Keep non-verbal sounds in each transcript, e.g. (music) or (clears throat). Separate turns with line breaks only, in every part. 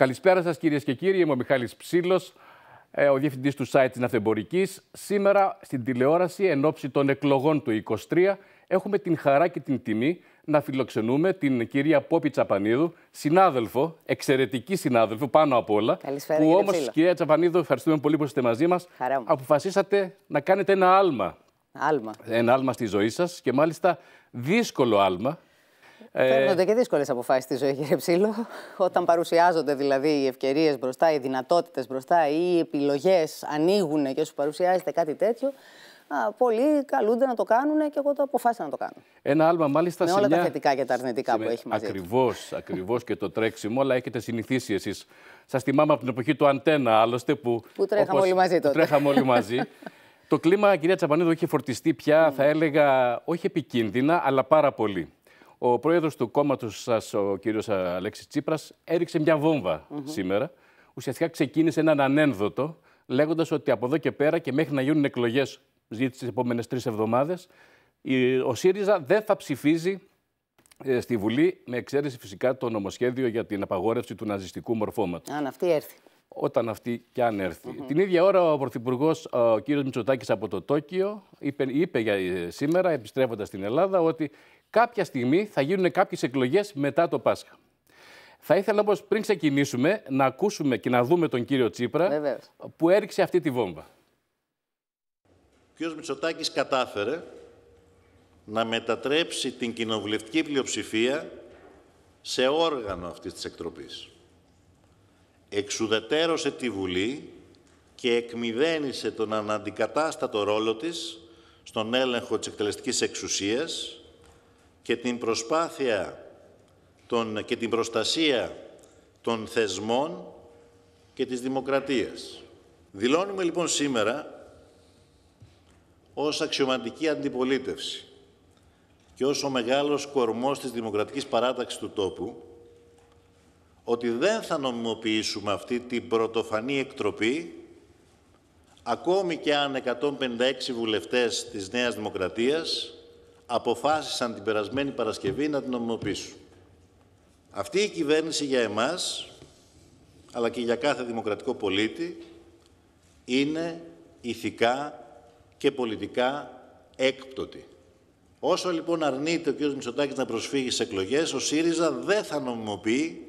Καλησπέρα σας κυρίες και κύριοι, είμαι ο Μιχάλης ψήλος, ε, ο διευθυντής του site της Ναυτεμπορικής. Σήμερα στην τηλεόραση εν ώψη των εκλογών του 23 έχουμε την χαρά και την τιμή να φιλοξενούμε την κυρία Πόπη Τσαπανίδου, συνάδελφο, εξαιρετική συνάδελφο πάνω απ' όλα.
Καλησπέρα, που όμω, κυρία
Τσαπανίδου, ευχαριστούμε πολύ που είστε μαζί μας. Αποφασίσατε να κάνετε ένα άλμα. Άλμα. Ένα άλμα στη ζωή σας και μάλιστα δύσκολο άλμα. Ε, Φέρνονται
και δύσκολες αποφάσεις στη ζωή, κύριε Ψήλο. Όταν παρουσιάζονται δηλαδή οι ευκαιρίες μπροστά, οι δυνατότητες μπροστά ή οι επιλογές ανοίγουν και σου παρουσιάζεται κάτι τέτοιο. Α, πολλοί καλούνται να το κάνουν και εγώ το αποφάσισα να το κάνω.
Ένα άλμα μάλιστα με όλα τα θετικά
και τα αρνητικά που έχει μαζί.
Ακριβώς, ακριβώς και το τρέξιμο, αλλά έχετε συνηθίσει εσείς. Σας θυμάμαι από την εποχή του Αντένα, άλλωστε που.
που τρέχαμε όλοι μαζί τότε. τρέχαμε όλοι μαζί.
(laughs) το κλίμα, κυρία Τσαπανίδου, είχε φορτιστεί πια, θα έλεγα, όχι επικίνδυνα, αλλά πάρα πολύ. Ο πρόεδρος του κόμματος σας, ο κύριος ε, Αλέξης Τσίπρας, έριξε μια βόμβα σήμερα. Ουσιαστικά ξεκίνησε έναν ανένδοτο, λέγοντας ότι από εδώ και πέρα και μέχρι να γίνουν εκλογές, ζήτησε τις επόμενες τρεις εβδομάδες, ο ΣΥΡΙΖΑ δεν θα ψηφίζει ε, στη Βουλή, με εξαίρεση φυσικά το νομοσχέδιο για την απαγόρευση του ναζιστικού μορφώματος. Αν αυτή έρθει. Όταν αυτή και αν έρθει. Την ίδια ώρα ο Πρωθυπουργός, ο κ. Μητσοτάκης από το Τόκιο, είπε, για ε, σήμερα, επιστρέφοντας στην Ελλάδα, ότι κάποια στιγμή θα γίνουν κάποιες εκλογές μετά το Πάσχα. Θα ήθελα όμως πριν ξεκινήσουμε να ακούσουμε και να δούμε τον κύριο Τσίπρα που έριξε αυτή τη βόμβα.
Ο κύριος Μητσοτάκης κατάφερε να μετατρέψει την κοινοβουλευτική πλειοψηφία σε όργανο αυτής της εκτροπής. Εξουδετέρωσε τη Βουλή και εκμυδένισε τον αναντικατάστατο ρόλο της στον έλεγχο της εκτελεστικής εξουσίας και την προσπάθεια και την προστασία των θεσμών και της δημοκρατίας. Δηλώνουμε λοιπόν σήμερα ως αξιωματική αντιπολίτευση και ως ο μεγάλος κορμός της δημοκρατικής παράταξης του τόπου ότι δεν θα νομιμοποιήσουμε αυτή την πρωτοφανή εκτροπή ακόμη και αν 156 βουλευτές της Νέας Δημοκρατίας αποφάσισαν την περασμένη Παρασκευή να την νομιμοποιήσουν. Αυτή η κυβέρνηση για εμάς, αλλά και για κάθε δημοκρατικό πολίτη, είναι ηθικά και πολιτικά έκπτωτη. Όσο λοιπόν αρνείται ο κ. Μητσοτάκης να προσφύγει σε εκλογές, ο ΣΥΡΙΖΑ δεν θα νομιμοποιεί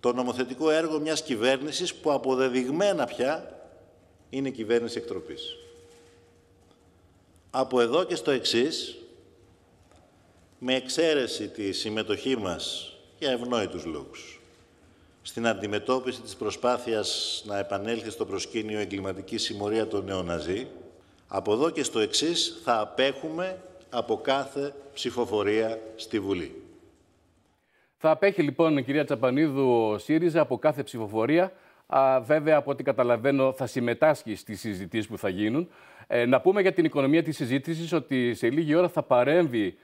το νομοθετικό έργο μιας κυβέρνησης που αποδεδειγμένα πια είναι κυβέρνηση εκτροπής. Από εδώ και στο εξής, με εξαίρεση τη συμμετοχή μας για ευνόητους λόγους στην αντιμετώπιση της προσπάθειας να επανέλθει στο προσκήνιο εγκληματική συμμορία των νεοναζί, από εδώ και στο εξής θα απέχουμε από κάθε ψηφοφορία στη Βουλή.
Θα απέχει λοιπόν, κυρία Τσαπανίδου, ο ΣΥΡΙΖΑ από κάθε ψηφοφορία. Α, βέβαια, από ό,τι καταλαβαίνω, θα συμμετάσχει στις συζητήσεις που θα γίνουν. Ε, να πούμε για την οικονομία της συζήτησης ότι σε λίγη ώρα θα παρέμβει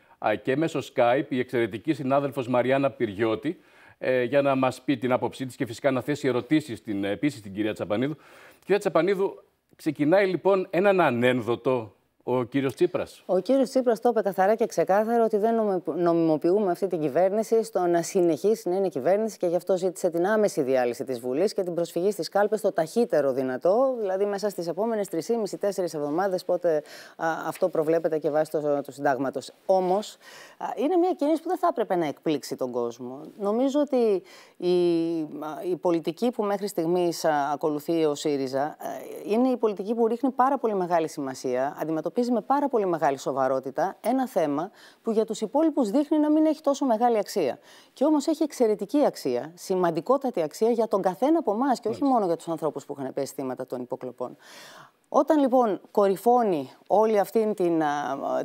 και μέσω Skype η εξαιρετική συνάδελφος Μαριάννα Πυριώτη ε, για να μας πει την άποψή της και φυσικά να θέσει ερωτήσεις στην, ε, επίσης στην κυρία Τσαπανίδου. Κυρία Τσαπανίδου, ξεκινάει λοιπόν έναν ανένδοτο ο κύριος Τσίπρας.
Ο κύριος Τσίπρας το είπε καθαρά και ξεκάθαρα... ότι δεν νομιμοποιούμε αυτή την κυβέρνηση στο να συνεχίσει να είναι κυβέρνηση και γι' αυτό ζήτησε την άμεση διάλυση της Βουλής και την προσφυγή στις κάλπες το ταχύτερο δυνατό, δηλαδή μέσα στις επομενε μισή τέσσερις εβδομάδες, πότε α, αυτό προβλέπεται και βάσει του το συντάγματος. Όμως, είναι μια κίνηση που δεν θα έπρεπε να εκπλήξει τον κόσμο. Νομίζω ότι η, η πολιτική που μέχρι στιγμής ακολουθεί ο ΣΥΡΙΖΑ ε, είναι η πολιτική που ρίχνει πάρα πολύ μεγάλη σημασία αντιμετωπίζει με πάρα πολύ μεγάλη σοβαρότητα ένα θέμα που για τους υπόλοιπους δείχνει να μην έχει τόσο μεγάλη αξία. Και όμως έχει εξαιρετική αξία, σημαντικότατη αξία για τον καθένα από εμάς και όχι μόνο για τους ανθρώπους που είχαν πέσει θύματα των υποκλοπών. Όταν λοιπόν κορυφώνει όλη αυτή την,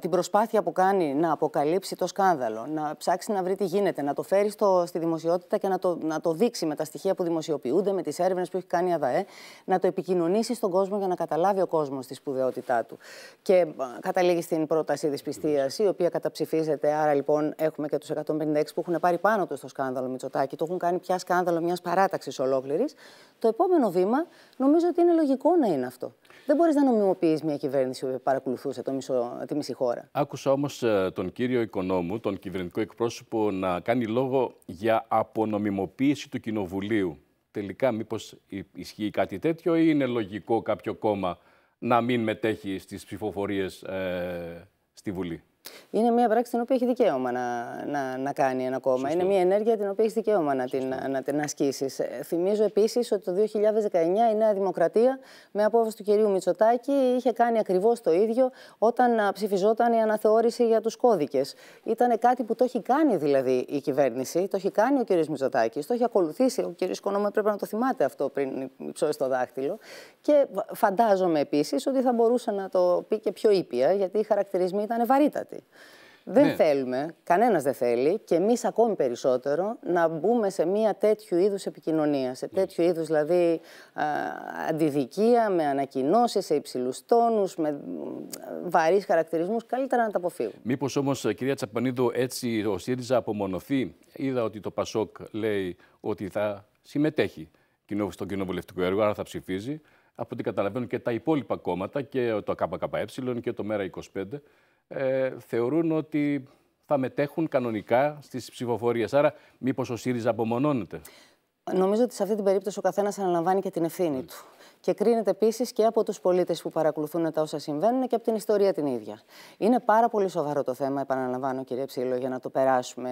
την προσπάθεια που κάνει να αποκαλύψει το σκάνδαλο, να ψάξει να βρει τι γίνεται, να το φέρει στο, στη δημοσιότητα και να το, να το δείξει με τα στοιχεία που δημοσιοποιούνται, με τις έρευνες που έχει κάνει η ΑΔΑΕ, να το επικοινωνήσει στον κόσμο για να καταλάβει ο κόσμος τη σπουδαιότητά του. Και καταλήγει στην πρόταση δυσπιστία, η οποία καταψηφίζεται. Άρα λοιπόν έχουμε και τους 156 που έχουν πάρει πάνω τους στο σκάνδαλο Μητσοτάκη, το έχουν κάνει πια σκάνδαλο μιας παράταξης ολόκληρης. Το επόμενο βήμα νομίζω ότι είναι λογικό να είναι αυτό μπορείς να νομιμοποιείς μια κυβέρνηση που παρακολουθούσε το μισό, τη μισή χώρα. Άκουσα
όμως ε, τον κύριο οικονόμου, τον κυβερνητικό εκπρόσωπο, να κάνει λόγο για απονομιμοποίηση του Κοινοβουλίου. Τελικά, μήπως ισχύει κάτι τέτοιο, ή είναι λογικό κάποιο κόμμα να μην μετέχει στις ψηφοφορίες ε, στη Βουλή.
Είναι μια πράξη την οποία έχει δικαίωμα να, να, να κάνει ένα κόμμα. Είναι μια ενέργεια την οποία έχει δικαίωμα να την, να, την ασκήσεις. Ε, θυμίζω επίσης ότι το 2019 η Νέα Δημοκρατία, με απόφαση του κυρίου Μητσοτάκη, είχε κάνει ακριβώς το ίδιο όταν ε, ψηφιζόταν η αναθεώρηση για τους κώδικες. Ήταν κάτι που το έχει κάνει δηλαδή η κυβέρνηση, το έχει κάνει ο κ. Μητσοτάκης, το έχει ακολουθήσει. Ο κ. Κονόμα πρέπει να το θυμάται αυτό πριν ψώσει το δάχτυλο. Και φαντάζομαι επίσης ότι θα μπορούσε να το πει και πιο ήπια, γιατί οι χαρακτηρισμοί ήταν βαρύτατοι. Δεν ναι. θέλουμε, κανένας δεν θέλει και εμείς ακόμη περισσότερο να μπούμε σε μια τέτοιου είδους επικοινωνία, σε ναι. τέτοιου είδους δηλαδή α, αντιδικία με ανακοινώσεις, σε υψηλούς τόνους, με βαρύς χαρακτηρισμούς, καλύτερα να τα αποφύγουμε.
Μήπως όμως ε, κυρία Τσαπανίδου έτσι ο ΣΥΡΙΖΑ απομονωθεί, είδα ότι το ΠΑΣΟΚ λέει ότι θα συμμετέχει στο κοινοβουλευτικό έργο, άρα θα ψηφίζει, από ό,τι καταλαβαίνουν και τα υπόλοιπα κόμματα και το ΚΚΕ και το ΜΕΡΑ 25, ε, θεωρούν ότι θα μετέχουν κανονικά στις ψηφοφορίες. Άρα μήπως ο ΣΥΡΙΖΑ απομονώνεται.
Νομίζω ότι σε αυτή την περίπτωση ο καθένας αναλαμβάνει και την ευθύνη ναι. του. Και κρίνεται επίσης και από τους πολίτες που παρακολουθούν τα όσα συμβαίνουν και από την ιστορία την ίδια. Είναι πάρα πολύ σοβαρό το θέμα, επαναλαμβάνω, κύριε Ψήλο, για να το περάσουμε.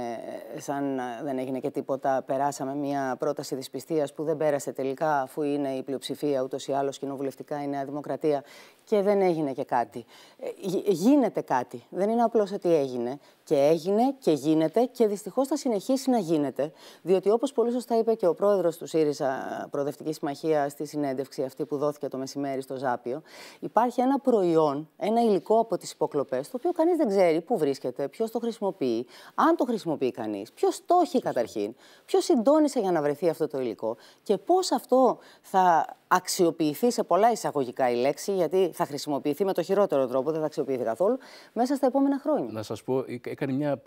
Ε, σαν δεν έγινε και τίποτα, περάσαμε μια πρόταση δυσπιστίας που δεν πέρασε τελικά, αφού είναι η πλειοψηφία ούτως ή άλλως κοινοβουλευτικά η Νέα Δημοκρατία και δεν έγινε και κάτι. Ε, γίνεται κάτι. Δεν είναι απλώς ότι έγινε. Και έγινε και γίνεται και δυστυχώς θα συνεχίσει να γίνεται. Διότι όπως πολύ σωστά είπε και ο πρόεδρος του ΣΥΡΙΖΑ Προοδευτική Συμμαχία στη συνέντευξη αυτή που δόθηκε το μεσημέρι στο Ζάπιο, υπάρχει ένα προϊόν, ένα υλικό από τις υποκλοπές, το οποίο κανείς δεν ξέρει πού βρίσκεται, ποιος το χρησιμοποιεί, αν το χρησιμοποιεί κανείς, ποιος το έχει καταρχήν, ποιος συντόνισε για να βρεθεί αυτό το υλικό και πώς αυτό θα αξιοποιηθεί σε πολλά εισαγωγικά η λέξη, γιατί θα χρησιμοποιηθεί με το χειρότερο τρόπο, δεν θα αξιοποιηθεί καθόλου, μέσα στα επόμενα χρόνια.
Να σας πω, έκανε μια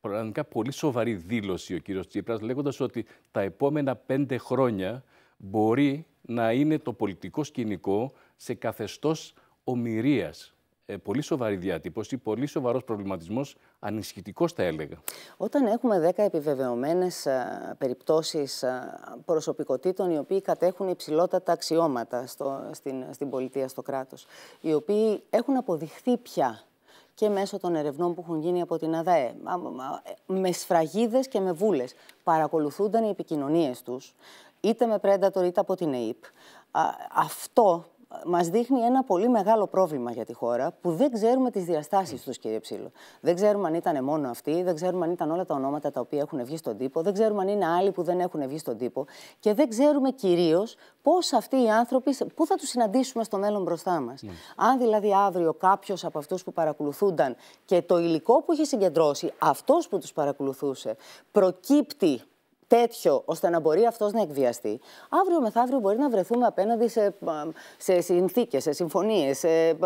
πραγματικά πολύ σοβαρή δήλωση ο κύριος Τσίπρας, λέγοντας ότι τα επόμενα πέντε χρόνια μπορεί να είναι το πολιτικό σκηνικό σε καθεστώς ομοιρίας. Ε, πολύ σοβαρή διατύπωση, πολύ σοβαρός προβληματισμός, ανισχυτικός θα έλεγα.
Όταν έχουμε δέκα επιβεβαιωμένες α, ε, περιπτώσεις ε, προσωπικότητων οι οποίοι κατέχουν υψηλότατα αξιώματα στο, στην, στην πολιτεία, στο κράτος, οι οποίοι έχουν αποδειχθεί πια και μέσω των ερευνών που έχουν γίνει από την ΑΔΑΕ. Ε, με σφραγίδες και με βούλες παρακολουθούνταν οι επικοινωνίες τους, είτε με Predator είτε από την ΑΕΠ. Αυτό μας δείχνει ένα πολύ μεγάλο πρόβλημα για τη χώρα που δεν ξέρουμε τις διαστάσεις τους κύριε Ψήλο. Δεν ξέρουμε αν ήταν μόνο αυτοί, δεν ξέρουμε αν ήταν όλα τα ονόματα τα οποία έχουν βγει στον τύπο, δεν ξέρουμε αν είναι άλλοι που δεν έχουν βγει στον τύπο και δεν ξέρουμε κυρίως πώς αυτοί οι άνθρωποι, πού θα τους συναντήσουμε στο μέλλον μπροστά μας. Ναι. Αν δηλαδή αύριο κάποιος από αυτούς που παρακολουθούνταν και το υλικό που είχε συγκεντρώσει, αυτός που τους παρακολουθούσε, προκύπτει τέτοιο ώστε να μπορεί αυτός να εκβιαστεί, αύριο μεθαύριο μπορεί να βρεθούμε απέναντι σε, ε, σε συνθήκες, σε συμφωνίες, σε, ε,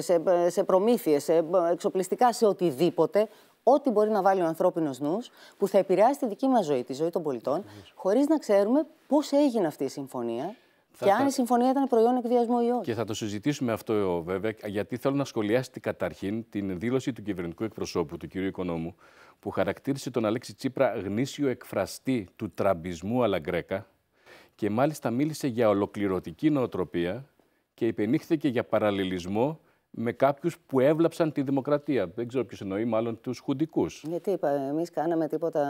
σε, ε, σε προμήθειες, σε εξοπλιστικά, σε οτιδήποτε. Ό,τι μπορεί να βάλει ο ανθρώπινος νους που θα επηρεάσει τη δική μας ζωή, τη ζωή των πολιτών, χωρίς να ξέρουμε πώς έγινε αυτή η συμφωνία, και αν η συμφωνία ήταν προϊόν εκβιασμού ή όχι.
Και θα το συζητήσουμε αυτό βέβαια, γιατί θέλω να σχολιάσετε καταρχήν την δήλωση του κυβερνητικού εκπροσώπου, του κυρίου Οικονόμου, που χαρακτήρισε τον Αλέξη Τσίπρα γνήσιο εκφραστή του τραμπισμού αλαγκρέκα και μάλιστα μίλησε για ολοκληρωτική νοοτροπία και υπενήχθηκε για παραλληλισμό με κάποιους που έβλαψαν τη δημοκρατία. Δεν ξέρω ποιος εννοεί, μάλλον τους χουντικούς.
Γιατί είπα, εμείς κάναμε τίποτα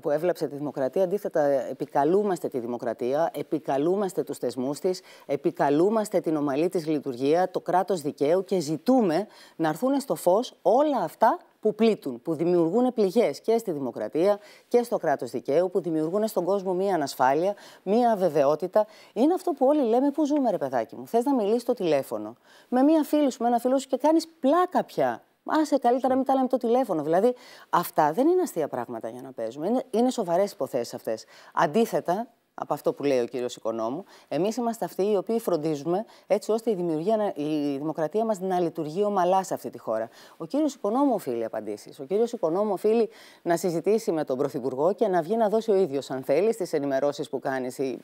που έβλεψε τη δημοκρατία. Αντίθετα, επικαλούμαστε τη δημοκρατία, επικαλούμαστε τους θεσμούς της, επικαλούμαστε την ομαλή της λειτουργία, το κράτος δικαίου και ζητούμε να έρθουν στο φως όλα αυτά που πλήττουν, που δημιουργούν πληγές και στη δημοκρατία και στο κράτος δικαίου, που δημιουργούν στον κόσμο μία ανασφάλεια, μία αβεβαιότητα. Είναι αυτό που όλοι λέμε: Πού ζούμε, ρε παιδάκι μου. Θες να μιλήσεις στο τηλέφωνο με μία φίλη σου, με ένα φίλο σου και κάνεις πλάκα πια άσε καλύτερα μην τα λέμε το τηλέφωνο. Δηλαδή, αυτά δεν είναι αστεία πράγματα για να παίζουμε. Είναι, είναι σοβαρές υποθέσεις αυτές. Αντίθετα, από αυτό που λέει ο κύριος Οικονόμου. Εμείς είμαστε αυτοί οι οποίοι φροντίζουμε έτσι ώστε η, δημοκρατία μας να λειτουργεί ομαλά σε αυτή τη χώρα. Ο κύριος Οικονόμου οφείλει απαντήσεις. Ο κύριος Οικονόμου οφείλει να συζητήσει με τον Πρωθυπουργό και να βγει να δώσει ο ίδιος, αν θέλει, στις ενημερώσεις που κάνει, έτσι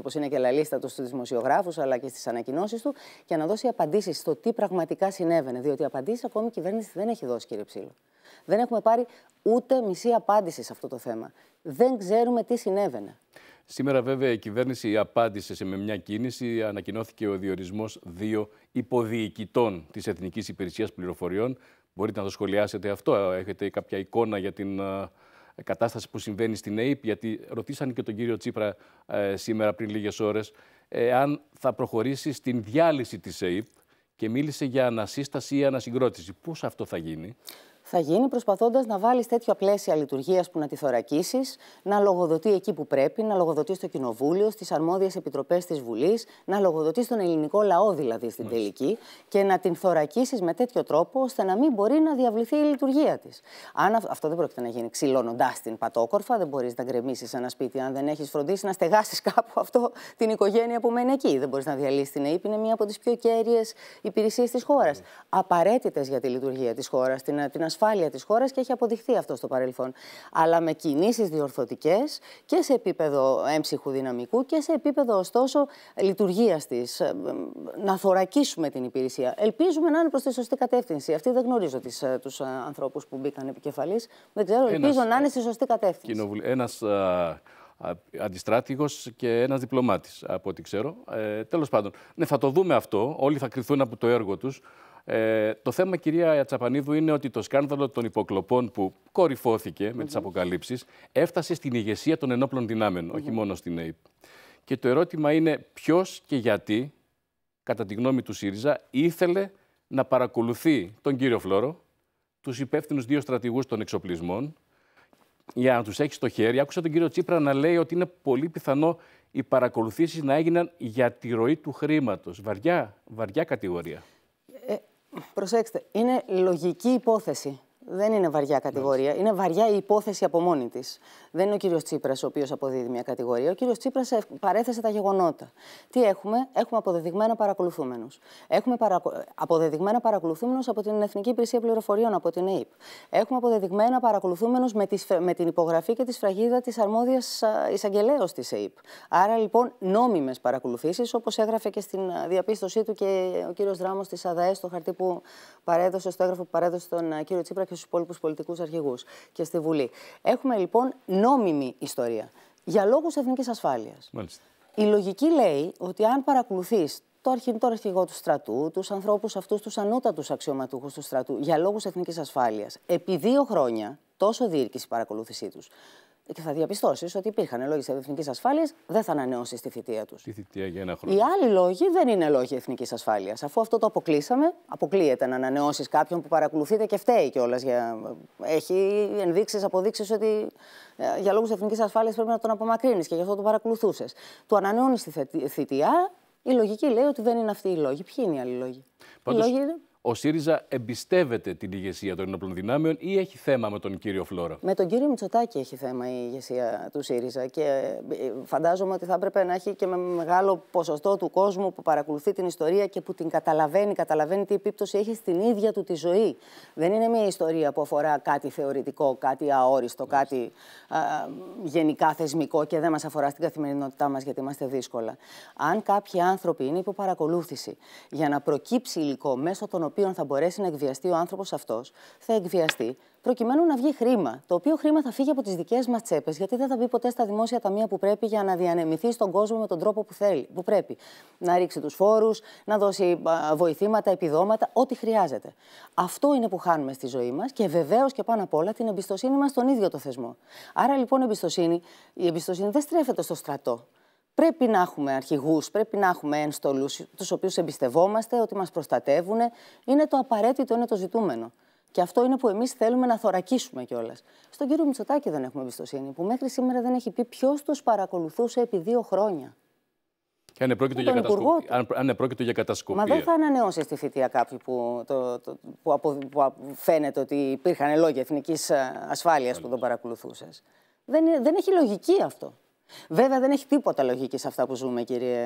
όπως είναι και λαλίστα τους στους δημοσιογράφους, αλλά και στις ανακοινώσεις του, και να δώσει απαντήσεις στο τι πραγματικά συνέβαινε. Διότι απαντήσεις ακόμη η κυβέρνηση δεν έχει δώσει, κύριε Ψήλο. Δεν έχουμε πάρει ούτε μισή απάντηση σε αυτό το θέμα. Δεν ξέρουμε τι συνέβαινε.
Σήμερα βέβαια η κυβέρνηση απάντησε σε με μια κίνηση. Ανακοινώθηκε ο διορισμός δύο υποδιοικητών της Εθνικής Υπηρεσίας Πληροφοριών. Μπορείτε να το σχολιάσετε αυτό. Έχετε κάποια εικόνα για την ε, κατάσταση που συμβαίνει στην ΑΕΠ, γιατί ρωτήσαν και τον κύριο Τσίπρα ε, σήμερα πριν λίγες ώρες, ε, αν θα προχωρήσει στην διάλυση της ΑΕΠ και μίλησε για ανασύσταση ή ανασυγκρότηση. Πώς αυτό θα
γίνει. Θα γίνει προσπαθώντας να βάλεις τέτοια πλαίσια λειτουργίας που να τη θωρακίσεις, να λογοδοτεί εκεί που πρέπει, να λογοδοτεί στο Κοινοβούλιο, στις αρμόδιες επιτροπές της Βουλής, να λογοδοτεί στον ελληνικό λαό δηλαδή στην τελική και να την θωρακίσεις με τέτοιο τρόπο ώστε να μην μπορεί να διαβληθεί η λειτουργία της. Αν αυτό δεν πρόκειται να γίνει ξυλώνοντάς την πατόκορφα, δεν μπορείς να γκρεμίσεις ένα σπίτι αν δεν έχεις φροντίσει να στεγάσεις (laughs) κάπου αυτό την οικογένεια που μένει εκεί. Δεν μπορείς να διαλύσεις την ΕΕΠ, μία από τις πιο κέρυες υπηρεσίες της χώρας. Ναι. για τη λειτουργία της χώρας, την, ασφάλεια της χώρας και έχει αποδειχθεί αυτό στο παρελθόν. Αλλά με κινήσεις διορθωτικές και σε επίπεδο έμψυχου δυναμικού και σε επίπεδο ωστόσο λειτουργίας της. Ε, να θωρακίσουμε την υπηρεσία. Ελπίζουμε να είναι προς τη σωστή κατεύθυνση. Αυτή δεν γνωρίζω ε, τους ε, ανθρώπους που μπήκαν επικεφαλής. Δεν ξέρω, ελπίζω να είναι στη σωστή κατεύθυνση.
Ένα αντιστράτηγος και ένας διπλωμάτης, από ό,τι ξέρω. Ε, Τέλος πάντων, ναι, θα το δούμε αυτό. Όλοι θα κρυθούν από το έργο τους. Ε, το θέμα, κυρία Τσαπανίδου, είναι ότι το σκάνδαλο των υποκλοπών που κορυφώθηκε με mm -hmm. τις αποκαλύψεις έφτασε στην ηγεσία των ενόπλων δυνάμεων, όχι μόνο στην ΑΕΠ. Και το ερώτημα είναι ποιος και γιατί, κατά τη γνώμη του ΣΥΡΙΖΑ, ήθελε να παρακολουθεί τον κύριο Φλόρο, τους υπεύθυνους δύο στρατηγούς των εξοπλισμών, για να τους έχει στο χέρι. Άκουσα τον κύριο Τσίπρα να λέει ότι είναι πολύ πιθανό οι παρακολουθήσεις να έγιναν για τη ροή του χρήματος. Βαριά, βαριά κατηγορία.
Προσέξτε, είναι λογική υπόθεση. Δεν είναι βαριά κατηγορία. Είναι βαριά η υπόθεση από μόνη της. Δεν είναι ο κύριος Τσίπρας ο οποίος αποδίδει μια κατηγορία. Ο κύριος Τσίπρας παρέθεσε τα γεγονότα. Τι έχουμε, έχουμε αποδεδειγμένα παρακολουθούμενους. Έχουμε αποδεδειγμένα παρακολουθούμενους από την Εθνική Υπηρεσία Πληροφοριών, από την ΕΕΠ. Έχουμε αποδεδειγμένα παρακολουθούμενους με, τις... με την υπογραφή και τη σφραγίδα της αρμόδιας εισαγγελέα τη ΕΕΠ. Άρα λοιπόν νόμιμες παρακολουθήσεις, όπως έγραφε και στην διαπίστωσή του και ο κύριος Δράμος της ΑΔΑΕ στο χαρτί που παρέδωσε, στο έγγραφο που παρέδωσε τον κύριο Τσίπρα και τους υπόλοιπους πολιτικούς αρχηγούς και στη Βουλή. Έχουμε λοιπόν νόμιμη ιστορία για λόγους εθνικής ασφάλειας. Η λογική λέει ότι αν παρακολουθείς το αρχηγό, του στρατού, τους ανθρώπους αυτούς, τους ανώτατους αξιωματούχους του στρατού, για λόγους εθνικής ασφάλειας, επί δύο χρόνια, τόσο διήρκησε η παρακολούθησή τους, και θα διαπιστώσεις ότι υπήρχαν λόγοι της εθνικής ασφάλειας, δεν θα ανανεώσει τη θητεία τους. Τη θητεία για ένα χρόνο. Οι άλλοι λόγοι δεν είναι λόγοι εθνικής ασφάλειας. Αφού αυτό το αποκλείσαμε, αποκλείεται να ανανεώσεις κάποιον που παρακολουθείται και φταίει κιόλας. Για... Έχει ενδείξεις, αποδείξεις ότι ε, για λόγους εθνικής ασφάλειας πρέπει να τον απομακρύνεις και γι' αυτό τον παρακολουθούσες. Του ανανεώνει τη θητεία. Η λογική λέει ότι δεν είναι αυτή η λόγοι. Ποιοι είναι οι άλλοι λόγοι
ο ΣΥΡΙΖΑ εμπιστεύεται την ηγεσία των ενόπλων δυνάμεων ή έχει θέμα με τον κύριο Φλόρα.
Με τον κύριο Μητσοτάκη έχει θέμα η ηγεσία του ΣΥΡΙΖΑ και ε, φαντάζομαι ότι θα έπρεπε να έχει και με μεγάλο ποσοστό του κόσμου που παρακολουθεί την ιστορία και που την καταλαβαίνει, καταλαβαίνει τι επίπτωση έχει στην ίδια του τη ζωή. Δεν είναι μια ιστορία που αφορά κάτι θεωρητικό, κάτι αόριστο, κάτι γενικά θεσμικό και δεν μας αφορά στην καθημερινότητά μας γιατί είμαστε δύσκολα. Αν κάποιοι άνθρωποι είναι υπό παρακολούθηση για να προκύψει υλικό μέσω των οποίων θα μπορέσει να εκβιαστεί ο άνθρωπος αυτός, θα εκβιαστεί προκειμένου να βγει χρήμα. Το οποίο χρήμα θα φύγει από τις δικές μας τσέπες, γιατί δεν θα μπει ποτέ στα δημόσια ταμεία που πρέπει για να διανεμηθεί στον κόσμο με τον τρόπο που, θέλει, που πρέπει. Να ρίξει τους φόρους, να δώσει βοηθήματα, επιδόματα, ό,τι χρειάζεται. Αυτό είναι που χάνουμε στη ζωή μας και βεβαίως και πάνω απ' όλα την εμπιστοσύνη μας στον ίδιο το θεσμό. Άρα λοιπόν εμπιστοσύνη, η εμπιστοσύνη δεν στρέφεται στο στρατό. Πρέπει να έχουμε αρχηγούς, πρέπει να έχουμε ενστολούς, τους οποίους εμπιστευόμαστε ότι μας προστατεύουν. Είναι το απαραίτητο, είναι το ζητούμενο. Και αυτό είναι που εμείς θέλουμε να θωρακίσουμε κιόλας. Στον κύριο Μητσοτάκη δεν έχουμε εμπιστοσύνη, που μέχρι σήμερα δεν έχει πει ποιος τους παρακολουθούσε επί δύο χρόνια.
Και αν επρόκειτο, για, κατασκοπ... αν, για κατασκοπία. Μα δεν θα
ανανεώσει τη θητεία κάποιου που, το, που, απο, φαίνεται ότι υπήρχαν λόγια εθνικής ε, ασφάλειας που τον παρακολουθούσες. Δεν, δεν έχει λογική αυτό. Βέβαια δεν έχει τίποτα λογική σε αυτά που ζούμε, κύριε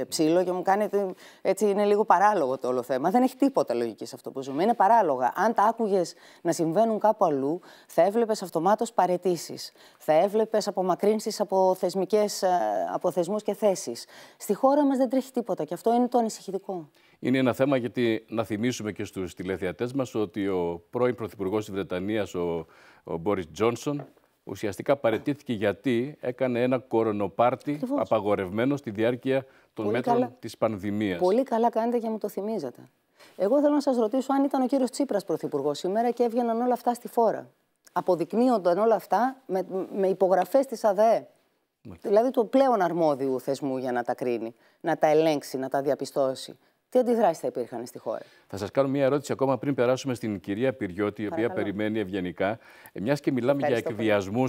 ε, Ψήλο, και μου κάνετε έτσι, είναι λίγο παράλογο το όλο θέμα. Δεν έχει τίποτα λογική σε αυτό που ζούμε. Είναι παράλογα. Αν τα άκουγες να συμβαίνουν κάπου αλλού, θα έβλεπες αυτομάτως παρετήσεις. Θα έβλεπες απομακρύνσεις από, θεσμικές, ε, από θεσμούς και θέσεις. Στη χώρα μας δεν τρέχει τίποτα και αυτό είναι το ανησυχητικό.
Είναι ένα θέμα γιατί να θυμίσουμε και στους τηλεθεατές μας ότι ο πρώην Πρωθυπουργός της Βρετανίας, ο, ο Μπόρι Τζόνσον, ουσιαστικά παρετήθηκε γιατί έκανε ένα κορονοπάρτι απαγορευμένο στη διάρκεια των μέτρων της πανδημίας.
Πολύ καλά κάνετε και μου το θυμίζετε. Εγώ θέλω να σας ρωτήσω αν ήταν ο κύριος Τσίπρας πρωθυπουργός σήμερα και έβγαιναν όλα αυτά στη φόρα. Αποδεικνύονταν όλα αυτά με, με υπογραφές της ΑΔΕ. Ναι. Δηλαδή του πλέον αρμόδιου θεσμού για να τα κρίνει, να τα ελέγξει, να τα διαπιστώσει τι αντιδράσεις θα υπήρχαν στη χώρα.
Θα σας κάνω μια ερώτηση ακόμα πριν περάσουμε στην κυρία Πυριώτη, η οποία περιμένει ευγενικά. Ε, μιας και μιλάμε για εκβιασμού,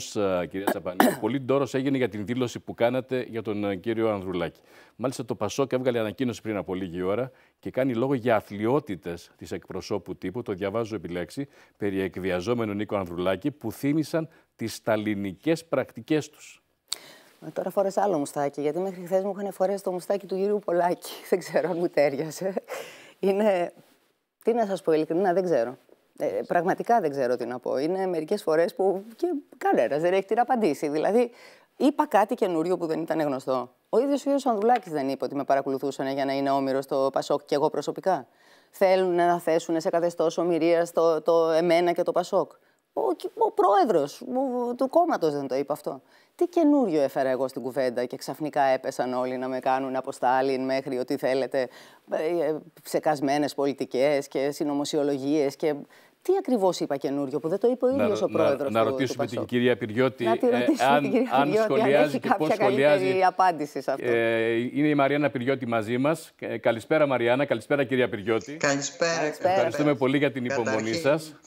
κυρία Σαπανίδη, (coughs) πολύ ντόρος έγινε για την δήλωση που κάνατε για τον ε, κύριο Ανδρουλάκη. Μάλιστα, το Πασόκ έβγαλε ανακοίνωση πριν από λίγη ώρα και κάνει λόγο για αθλειότητες της εκπροσώπου τύπου, το διαβάζω επιλέξει, περί εκβιαζόμενου Νίκο Ανδρουλάκη, που θύμισαν τις σταλινικέ πρακτικές τους.
Ε, τώρα φορέ άλλο μουστάκι, γιατί μέχρι χθες μου είχαν φορέσει το μουστάκι του γύρου Πολάκη. (laughs) Δεν ξέρω αν μου τέριασε. Είναι. Τι να σας πω ειλικρινά, δεν ξέρω. Ε, πραγματικά δεν ξέρω τι να πω. Είναι μερικές φορές που και κανένας δεν έχει την απαντήσει. Δηλαδή, είπα κάτι καινούριο που δεν ήταν γνωστό. Ο ίδιος ο ίδιο Ανδουλάκη δεν είπε ότι με παρακολουθούσαν για να είναι όμοιρος στο Πασόκ και εγώ προσωπικά. Θέλουν να θέσουν σε καθεστώς ομοιρίας το, το εμένα και το Πασόκ. Ο, ο πρόεδρος του κόμματος δεν το είπε αυτό τι καινούριο έφερα εγώ στην κουβέντα και ξαφνικά έπεσαν όλοι να με κάνουν από Στάλιν μέχρι ό,τι θέλετε ε, ε, ψεκασμένες πολιτικές και συνωμοσιολογίες. και τι ακριβώς είπα καινούριο που δεν το είπε ο ίδιο ο πρόεδρος. Να, να ρωτήσουμε την
κυρία Πυριώτη ε, αν, αν σχολιάζει αν και πώ σχολιάζει.
απάντηση σε αυτό.
Ε, είναι η Μαριάννα Πυριώτη μαζί μας. καλησπέρα, Μαριάννα. Καλησπέρα, κυρία Πυριώτη. Καλησπέρα. Ευχαριστούμε πολύ για την υπομονή σα.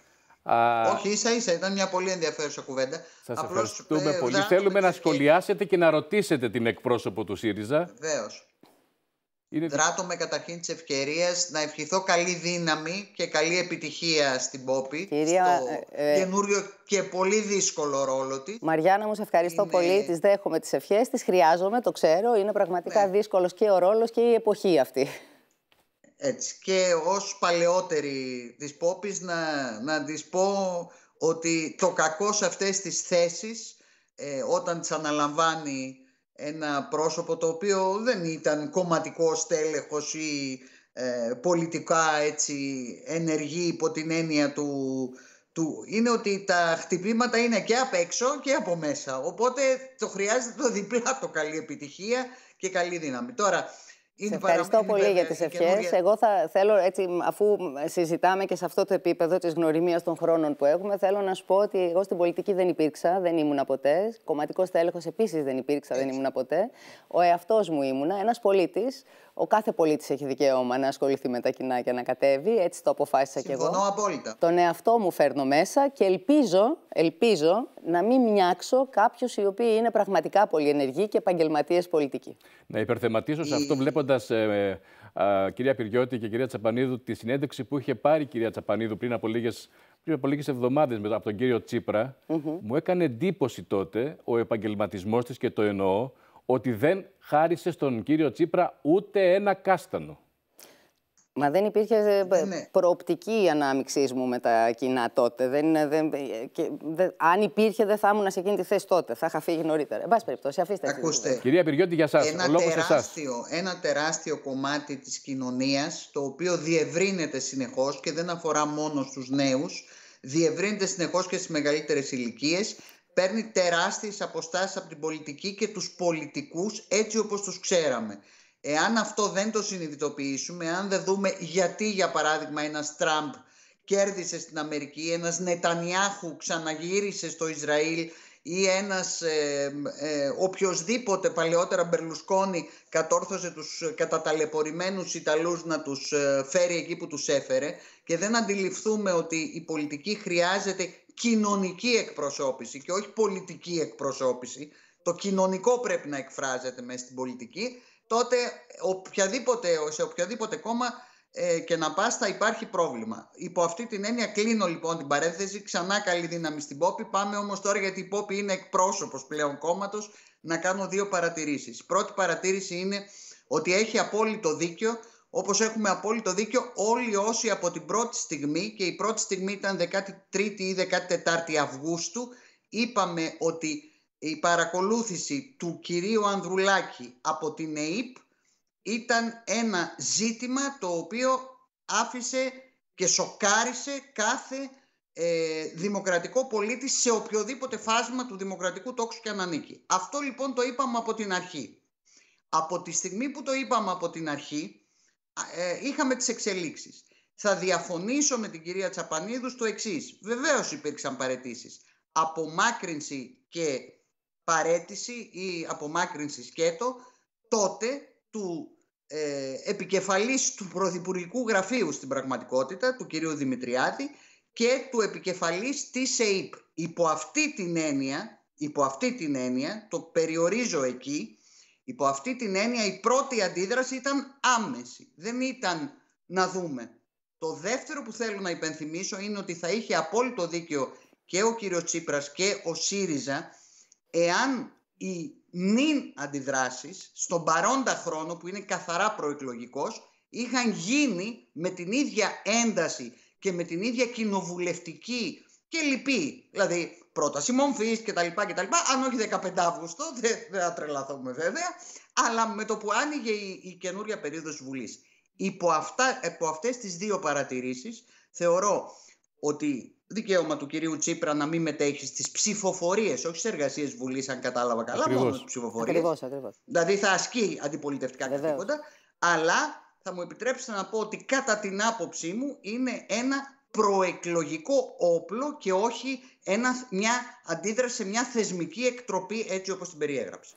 Όχι,
ίσα ίσα, ήταν μια πολύ ενδιαφέρουσα κουβέντα. Σας ευχαριστούμε ε, πολύ. Θέλουμε
να σχολιάσετε και να ρωτήσετε την εκπρόσωπο του ΣΥΡΙΖΑ.
Βεβαίως. Είναι... με καταρχήν τη ευκαιρία να ευχηθώ καλή δύναμη και καλή επιτυχία στην Πόπη.
Κυρία, στο ε, ε καινούριο και πολύ δύσκολο ρόλο της. Μαριάννα, μου ευχαριστώ πολύ. Τη δέχομαι τις ευχές, Τη χρειάζομαι, το ξέρω. Είναι πραγματικά ναι. δύσκολος και ο ρόλος και η εποχή αυτή.
Έτσι. Και ως παλαιότερη της Πόπης να, να της πω ότι το κακό σε αυτές τις θέσεις ε, όταν τις αναλαμβάνει ένα πρόσωπο το οποίο δεν ήταν κομματικό τέλεχος ή ε, πολιτικά έτσι ενεργή υπό την έννοια του, του είναι ότι τα χτυπήματα είναι και απ' έξω και από μέσα οπότε το χρειάζεται το διπλά το καλή επιτυχία και καλή δύναμη. Τώρα σε ευχαριστώ πολύ βέβαια, για τις ευχές. Εγώ
θα θέλω, έτσι, αφού συζητάμε και σε αυτό το επίπεδο της γνωριμίας των χρόνων που έχουμε, θέλω να σου πω ότι εγώ στην πολιτική δεν υπήρξα, δεν ήμουνα ποτέ. Κομματικός τέλεχος επίσης δεν υπήρξα, έτσι. δεν ήμουνα ποτέ. Ο εαυτός μου ήμουνα, ένας πολίτης. Ο κάθε πολίτης έχει δικαίωμα να ασχοληθεί με τα κοινά και να κατέβει. Έτσι το αποφάσισα και εγώ. Συμφωνώ απόλυτα. Τον εαυτό μου φέρνω μέσα και ελπίζω, ελπίζω να μην μοιάξω κάποιου οι οποίοι είναι πραγματικά πολύ ενεργοί και επαγγελματίες πολιτικοί.
Να υπερθεματίσω σε αυτό, βλέποντας ε, ε, κυρία Πυριώτη και κυρία Τσαπανίδου, τη συνέντευξη που είχε πάρει η κυρία Τσαπανίδου πριν από λίγες πριν από λίγες εβδομάδες από τον κύριο Τσίπρα, μου έκανε εντύπωση τότε ο επαγγελματισμός της και το εννοώ ότι δεν χάρισε στον κύριο Τσίπρα ούτε ένα κάστανο.
Μα δεν υπήρχε ε, ε, ναι. προοπτική ανάμειξή μου με τα κοινά τότε. Δεν, ε, δεν, και, αν υπήρχε, δεν θα ήμουν σε εκείνη τη θέση τότε. Θα είχα φύγει νωρίτερα. Εν πάση περιπτώσει, αφήστε. Ακούστε.
Κυρία Πυριώτη, για εσά. Ένα, τεράστιο,
ένα τεράστιο κομμάτι της κοινωνίας, το οποίο διευρύνεται συνεχώς και δεν αφορά μόνο στους νέους, διευρύνεται συνεχώς και στις μεγαλύτερες ηλικίες. Παίρνει τεράστιες αποστάσεις από την πολιτική και τους πολιτικούς έτσι όπως τους ξέραμε. Εάν αυτό δεν το συνειδητοποιήσουμε, αν δεν δούμε γιατί για παράδειγμα ένας Τραμπ κέρδισε στην Αμερική, ένας Νετανιάχου ξαναγύρισε στο Ισραήλ ή ένας ε, ε, οποιοδήποτε παλαιότερα Μπερλουσκόνη κατόρθωσε τους καταταλαιπωρημένους Ιταλούς να τους ε, φέρει εκεί που τους έφερε και δεν αντιληφθούμε ότι η πολιτική χρειάζεται κοινωνική εκπροσώπηση και όχι πολιτική εκπροσώπηση. Το κοινωνικό πρέπει να εκφράζεται μέσα στην πολιτική τότε οποιαδήποτε, σε οποιοδήποτε κόμμα ε, και να πας θα υπάρχει πρόβλημα. Υπό αυτή την έννοια κλείνω λοιπόν την παρένθεση, ξανά καλή δύναμη στην Πόπη. Πάμε όμως τώρα γιατί η Πόπη είναι εκπρόσωπος πλέον κόμματος να κάνω δύο παρατηρήσεις. Η πρώτη παρατήρηση είναι ότι έχει απόλυτο δίκιο όπως έχουμε απόλυτο δίκιο όλοι όσοι από την πρώτη στιγμή και η πρώτη στιγμή ήταν 13η ή 14η Αυγούστου είπαμε ότι η παρακολούθηση του κυρίου Ανδρουλάκη από την ΕΕΠ ήταν ένα ζήτημα το οποίο άφησε και σοκάρισε κάθε ε, δημοκρατικό πολίτη σε οποιοδήποτε φάσμα του δημοκρατικού τόξου και ανανίκη. Αυτό λοιπόν το είπαμε από την αρχή. Από τη στιγμή που το είπαμε από την αρχή, ε, είχαμε τις εξελίξεις. Θα διαφωνήσω με την κυρία Τσαπανίδου στο εξής. Βεβαίως υπήρξαν παρετήσεις. Απομάκρυνση και παρέτηση ή απομάκρυνση σκέτο, τότε του ε, επικεφαλής του Πρωθυπουργικού Γραφείου στην πραγματικότητα, του κυρίου Δημητριάδη και του επικεφαλής της ΕΕΠ. Υπό αυτή την έννοια, υπό αυτή την έννοια το περιορίζω εκεί, υπό αυτή την έννοια η πρώτη αντίδραση ήταν άμεση. Δεν ήταν να δούμε. Το δεύτερο που θέλω να υπενθυμίσω είναι ότι θα είχε απόλυτο δίκιο και ο κύριος Τσίπρας και ο ΣΥΡΙΖΑ εάν οι νυν αντιδράσεις στον παρόντα χρόνο που είναι καθαρά προεκλογικός είχαν γίνει με την ίδια ένταση και με την ίδια κοινοβουλευτική και λυπή, δηλαδή πρόταση μομφής και τα λοιπά και τα λοιπά, αν όχι 15 Αύγουστο, (laughs) δεν, θα τρελαθούμε βέβαια, αλλά με το που άνοιγε η, η καινούρια περίοδος βουλής Βουλής. Υπό, αυτά, υπό αυτές τις δύο παρατηρήσεις θεωρώ ότι δικαίωμα του κυρίου Τσίπρα να μην μετέχει στις ψηφοφορίες, όχι στι εργασίες Βουλής, αν κατάλαβα καλά, ακριβώς. μόνο στι ψηφοφορίε. Δηλαδή θα ασκεί αντιπολιτευτικά καθήκοντα, αλλά θα μου επιτρέψετε να πω ότι κατά την άποψή μου είναι ένα προεκλογικό όπλο και όχι ένα, μια αντίδραση σε μια θεσμική εκτροπή έτσι όπως την
περιέγραψε.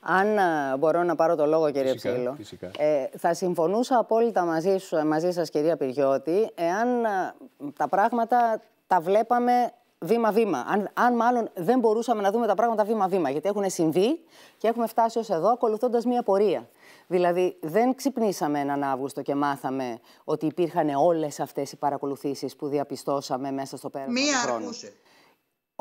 Αν ε, μπορώ να πάρω το λόγο, κύριε φυσικά, Ψήλο, φυσικά. Ε, θα συμφωνούσα απόλυτα μαζί, σου, ε, μαζί σας, κυρία Πυριώτη, εάν ε, τα πράγματα τα βλέπαμε βήμα-βήμα. Αν, αν μάλλον δεν μπορούσαμε να δούμε τα πράγματα βήμα-βήμα, γιατί έχουν συμβεί και έχουμε φτάσει ως εδώ ακολουθώντας μία πορεία. Δηλαδή, δεν ξυπνήσαμε έναν Αύγουστο και μάθαμε ότι υπήρχαν όλες αυτές οι παρακολουθήσεις που διαπιστώσαμε μέσα στο πέρασμα του Μία αρκούσε.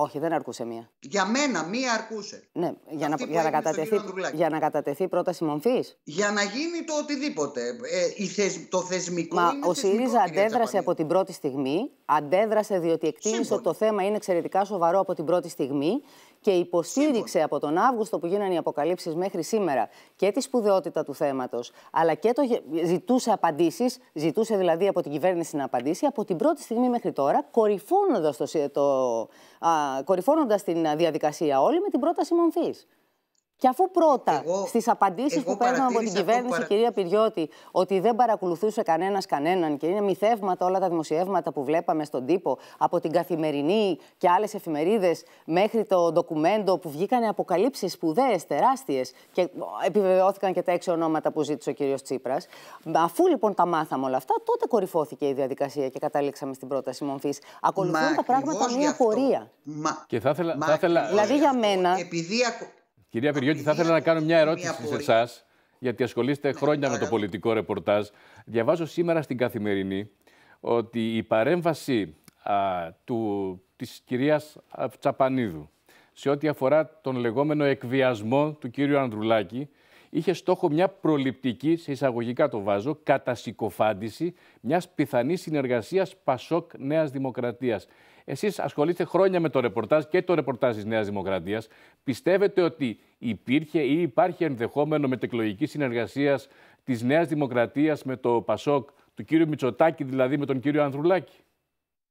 Όχι, δεν αρκούσε μία.
Για μένα μία αρκούσε.
Ναι, για να, για να, κατατεθεί, για να κατατεθεί πρόταση μορφής. Για να γίνει το οτιδήποτε. Ε, η θεσ, το θεσμικό. Μα ο ΣΥΡΙΖΑ αντέδρασε από την πρώτη στιγμή. Αντέδρασε διότι εκτίμησε ότι το θέμα είναι εξαιρετικά σοβαρό από την πρώτη στιγμή και υποστήριξε από τον Αύγουστο που γίνανε οι αποκαλύψεις μέχρι σήμερα και τη σπουδαιότητα του θέματος, αλλά και το ζητούσε απαντήσεις, ζητούσε δηλαδή από την κυβέρνηση να απαντήσει από την πρώτη στιγμή μέχρι τώρα, κορυφώνοντας το, το, την διαδικασία όλη με την πρόταση μορφή. Και αφού πρώτα στις απαντήσεις που παίρνουν από την κυβέρνηση, παρα... κυρία Πυριώτη, ότι δεν παρακολουθούσε κανένας κανέναν και είναι μυθεύματα όλα τα δημοσιεύματα που βλέπαμε στον τύπο, από την καθημερινή και άλλες εφημερίδες μέχρι το ντοκουμέντο που βγήκανε αποκαλύψεις σπουδαίες, τεράστιες και επιβεβαιώθηκαν και τα έξι ονόματα που ζήτησε ο κύριος Τσίπρας. Αφού λοιπόν τα μάθαμε όλα αυτά, τότε κορυφώθηκε η διαδικασία και καταλήξαμε στην πρόταση μορφή. Ακολουθούν τα πράγματα μία πορεία.
Μα... Και θα ήθελα. Δηλαδή για μένα. Κυρία Πυριώτη, θα ήθελα να κάνω μια ερώτηση σε εσάς, γιατί ασχολείστε ναι, χρόνια με το πολιτικό ρεπορτάζ. Διαβάζω σήμερα στην Καθημερινή ότι η παρέμβαση α, του, της κυρίας Τσαπανίδου σε ό,τι αφορά τον λεγόμενο εκβιασμό του κύριου Ανδρουλάκη είχε στόχο μια προληπτική, σε εισαγωγικά το βάζω, κατασυκοφάντηση μιας πιθανής συνεργασίας Πασόκ Νέας Δημοκρατίας. Εσείς ασχολείστε χρόνια με το ρεπορτάζ και το ρεπορτάζ της Νέας Δημοκρατίας. Πιστεύετε ότι υπήρχε ή υπάρχει ενδεχόμενο μετεκλογική συνεργασία της Νέας Δημοκρατίας με το ΠΑΣΟΚ, του κύριου Μητσοτάκη δηλαδή με τον κύριο Ανδρουλάκη.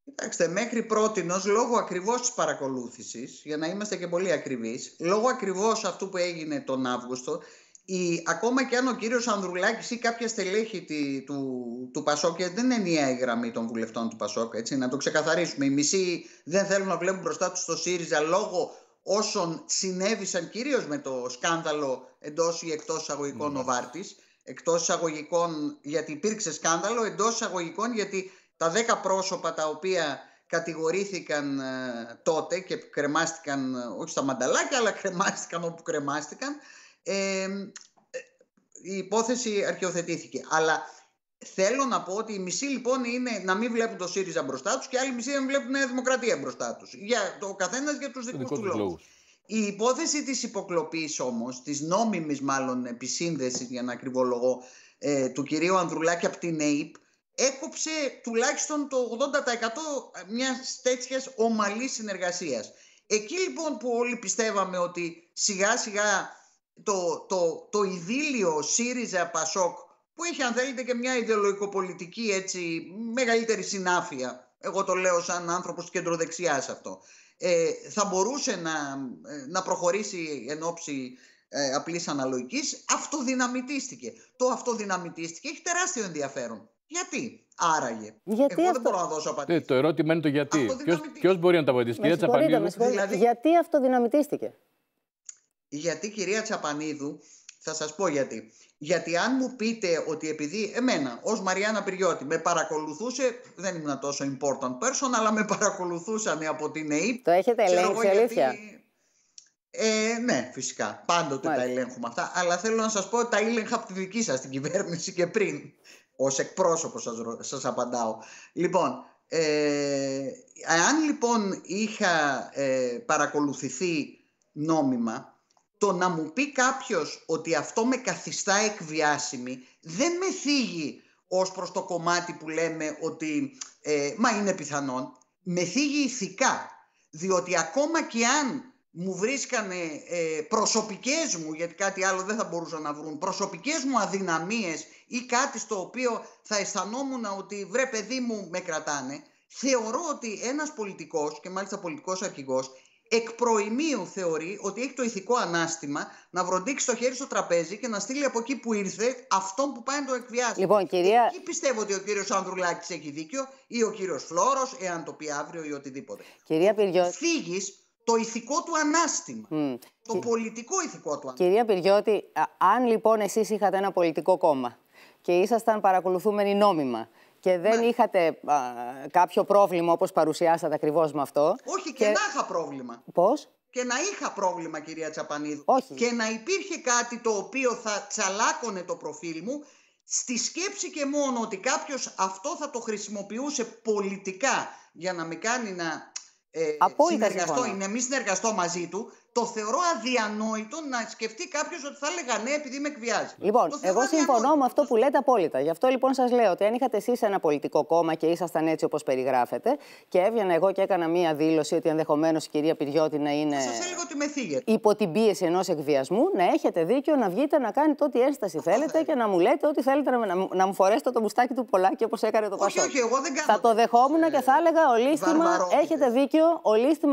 Κοιτάξτε, μέχρι πρώτη, λόγω ακριβώς της παρακολούθησης, για να είμαστε και πολύ ακριβείς, λόγω ακριβώς αυτού που έγινε τον Αύγουστο, η, ακόμα και αν ο κύριος Ανδρουλάκης ή κάποια στελέχη του, του Πασόκ, δεν είναι μια η γραμμή των βουλευτών του Πασόκ, έτσι, να το ξεκαθαρίσουμε. Οι μισοί δεν θέλουν να βλέπουν μπροστά τους το ΣΥΡΙΖΑ λόγω όσων συνέβησαν κυρίως με το σκάνδαλο εντός ή εκτός αγωγικών mm. Ναι. Νοβάρτης, εκτός εισαγωγικών γιατί υπήρξε σκάνδαλο, εντός αγωγικών γιατί τα δέκα πρόσωπα τα οποία κατηγορήθηκαν ε, τότε και κρεμάστηκαν ε, όχι στα μανταλάκια αλλά κρεμάστηκαν όπου κρεμάστηκαν ε, η υπόθεση αρχαιοθετήθηκε. Αλλά θέλω να πω ότι η μισή λοιπόν είναι να μην βλέπουν το ΣΥΡΙΖΑ μπροστά τους και άλλη μισή να μην βλέπουν Νέα Δημοκρατία μπροστά τους. Για το καθένας για τους δικούς του δικού τους λόγους. Η υπόθεση της υποκλοπής όμως, της νόμιμης μάλλον επισύνδεσης, για να ακριβολογώ, ε, του κυρίου Ανδρουλάκη από την ΑΕΠ, έκοψε τουλάχιστον το 80% μιας τέτοιας ομαλής συνεργασίας. Εκεί λοιπόν που όλοι πιστεύαμε ότι σιγά σιγά το, το, το ιδίλιο ΣΥΡΙΖΑ-ΠΑΣΟΚ που είχε αν θέλετε και μια ιδεολογικοπολιτική έτσι μεγαλύτερη συνάφεια εγώ το λέω σαν άνθρωπος της κεντροδεξιάς αυτό ε, θα μπορούσε να, ε, να προχωρήσει εν ώψη ε, απλής αναλογικής αυτοδυναμητίστηκε το αυτοδυναμητίστηκε έχει τεράστιο ενδιαφέρον γιατί άραγε. Εγώ δεν μπορώ να δώσω απαντήσεις.
Ναι, το ερώτημα είναι το γιατί.
Ποιος μπορεί να τα απαντήσει, δηλαδή- Γιατί αυτοδυναμητίστηκε.
Γιατί κυρία Τσαπανίδου, θα σας πω γιατί. Γιατί αν μου πείτε ότι επειδή εμένα ως Μαριάννα Πυριώτη με παρακολουθούσε, δεν ήμουν τόσο important person, αλλά με παρακολουθούσαν από την ΕΕΠ. Το έχετε ελέγξει αλήθεια. Ε, ναι, φυσικά. Πάντοτε Μάλιστα. τα ελέγχουμε αυτά. Αλλά θέλω να σας πω ότι τα έλεγχα από τη δική σας την κυβέρνηση και πριν. Ως εκπρόσωπο σας, σας απαντάω. Λοιπόν, ε, αν λοιπόν είχα ε, παρακολουθηθεί νόμιμα, το να μου πει κάποιος ότι αυτό με καθιστά εκβιάσιμη δεν με θίγει ως προς το κομμάτι που λέμε ότι ε, μα είναι πιθανόν. Με θίγει ηθικά, διότι ακόμα και αν μου βρίσκανε ε, προσωπικές μου, γιατί κάτι άλλο δεν θα μπορούσαν να βρουν, προσωπικές μου αδυναμίες ή κάτι στο οποίο θα αισθανόμουν ότι βρε παιδί μου με κρατάνε, θεωρώ ότι ένας πολιτικός και μάλιστα πολιτικός αρχηγός εκ προημίου θεωρεί ότι έχει το ηθικό ανάστημα να βροντίξει το χέρι στο τραπέζι και να στείλει από εκεί που ήρθε αυτόν που πάει να το εκβιάσει. Λοιπόν, κυρία... Εκεί πιστεύω ότι ο κύριος Ανδρουλάκης έχει δίκιο ή ο κύριος Φλόρος, εάν το πει αύριο ή οτιδήποτε.
Κυρία Πυριό... Φύγεις το ηθικό του ανάστημα. Το
πολιτικό ηθικό του ανάστημα. Κυρία
Πυριώτη, αν λοιπόν εσείς είχατε ένα πολιτικό κόμμα και ήσασταν παρακολουθούμενοι νόμιμα και δεν ναι. είχατε κάποιο πρόβλημα όπως παρουσιάσατε ακριβώς με αυτό. Όχι, και, να είχα πρόβλημα. Πώς?
Και να είχα πρόβλημα, κυρία Τσαπανίδου. Όχι. Και να υπήρχε κάτι το οποίο θα τσαλάκωνε το προφίλ μου στη σκέψη και μόνο ότι κάποιος αυτό θα το χρησιμοποιούσε πολιτικά για να με κάνει να ε,
συνεργαστώ ή να
μην συνεργαστώ μαζί του, το θεωρώ αδιανόητο να σκεφτεί κάποιος ότι θα έλεγα ναι επειδή με εκβιάζει.
Λοιπόν, εγώ συμφωνώ με αυτό που λέτε απόλυτα. Γι' αυτό λοιπόν σας λέω ότι αν είχατε εσείς ένα πολιτικό κόμμα και ήσασταν έτσι όπως περιγράφετε και έβγαινα εγώ και έκανα μία δήλωση ότι ενδεχομένως η κυρία Πυριώτη να είναι. Σας έλεγα ότι με θίγεται. Υπό την πίεση ενός εκβιασμού, να έχετε δίκιο να βγείτε να κάνετε ό,τι ένσταση θέλετε και να μου λέτε ό,τι θέλετε να, να, μου φορέσετε το μπουστάκι του πολλάκι, όπως έκανε το Πασόκ. Όχι, εγώ δεν κάνω. Θα το δεχόμουν και θα έλεγα ολίστημα έχετε δίκιο,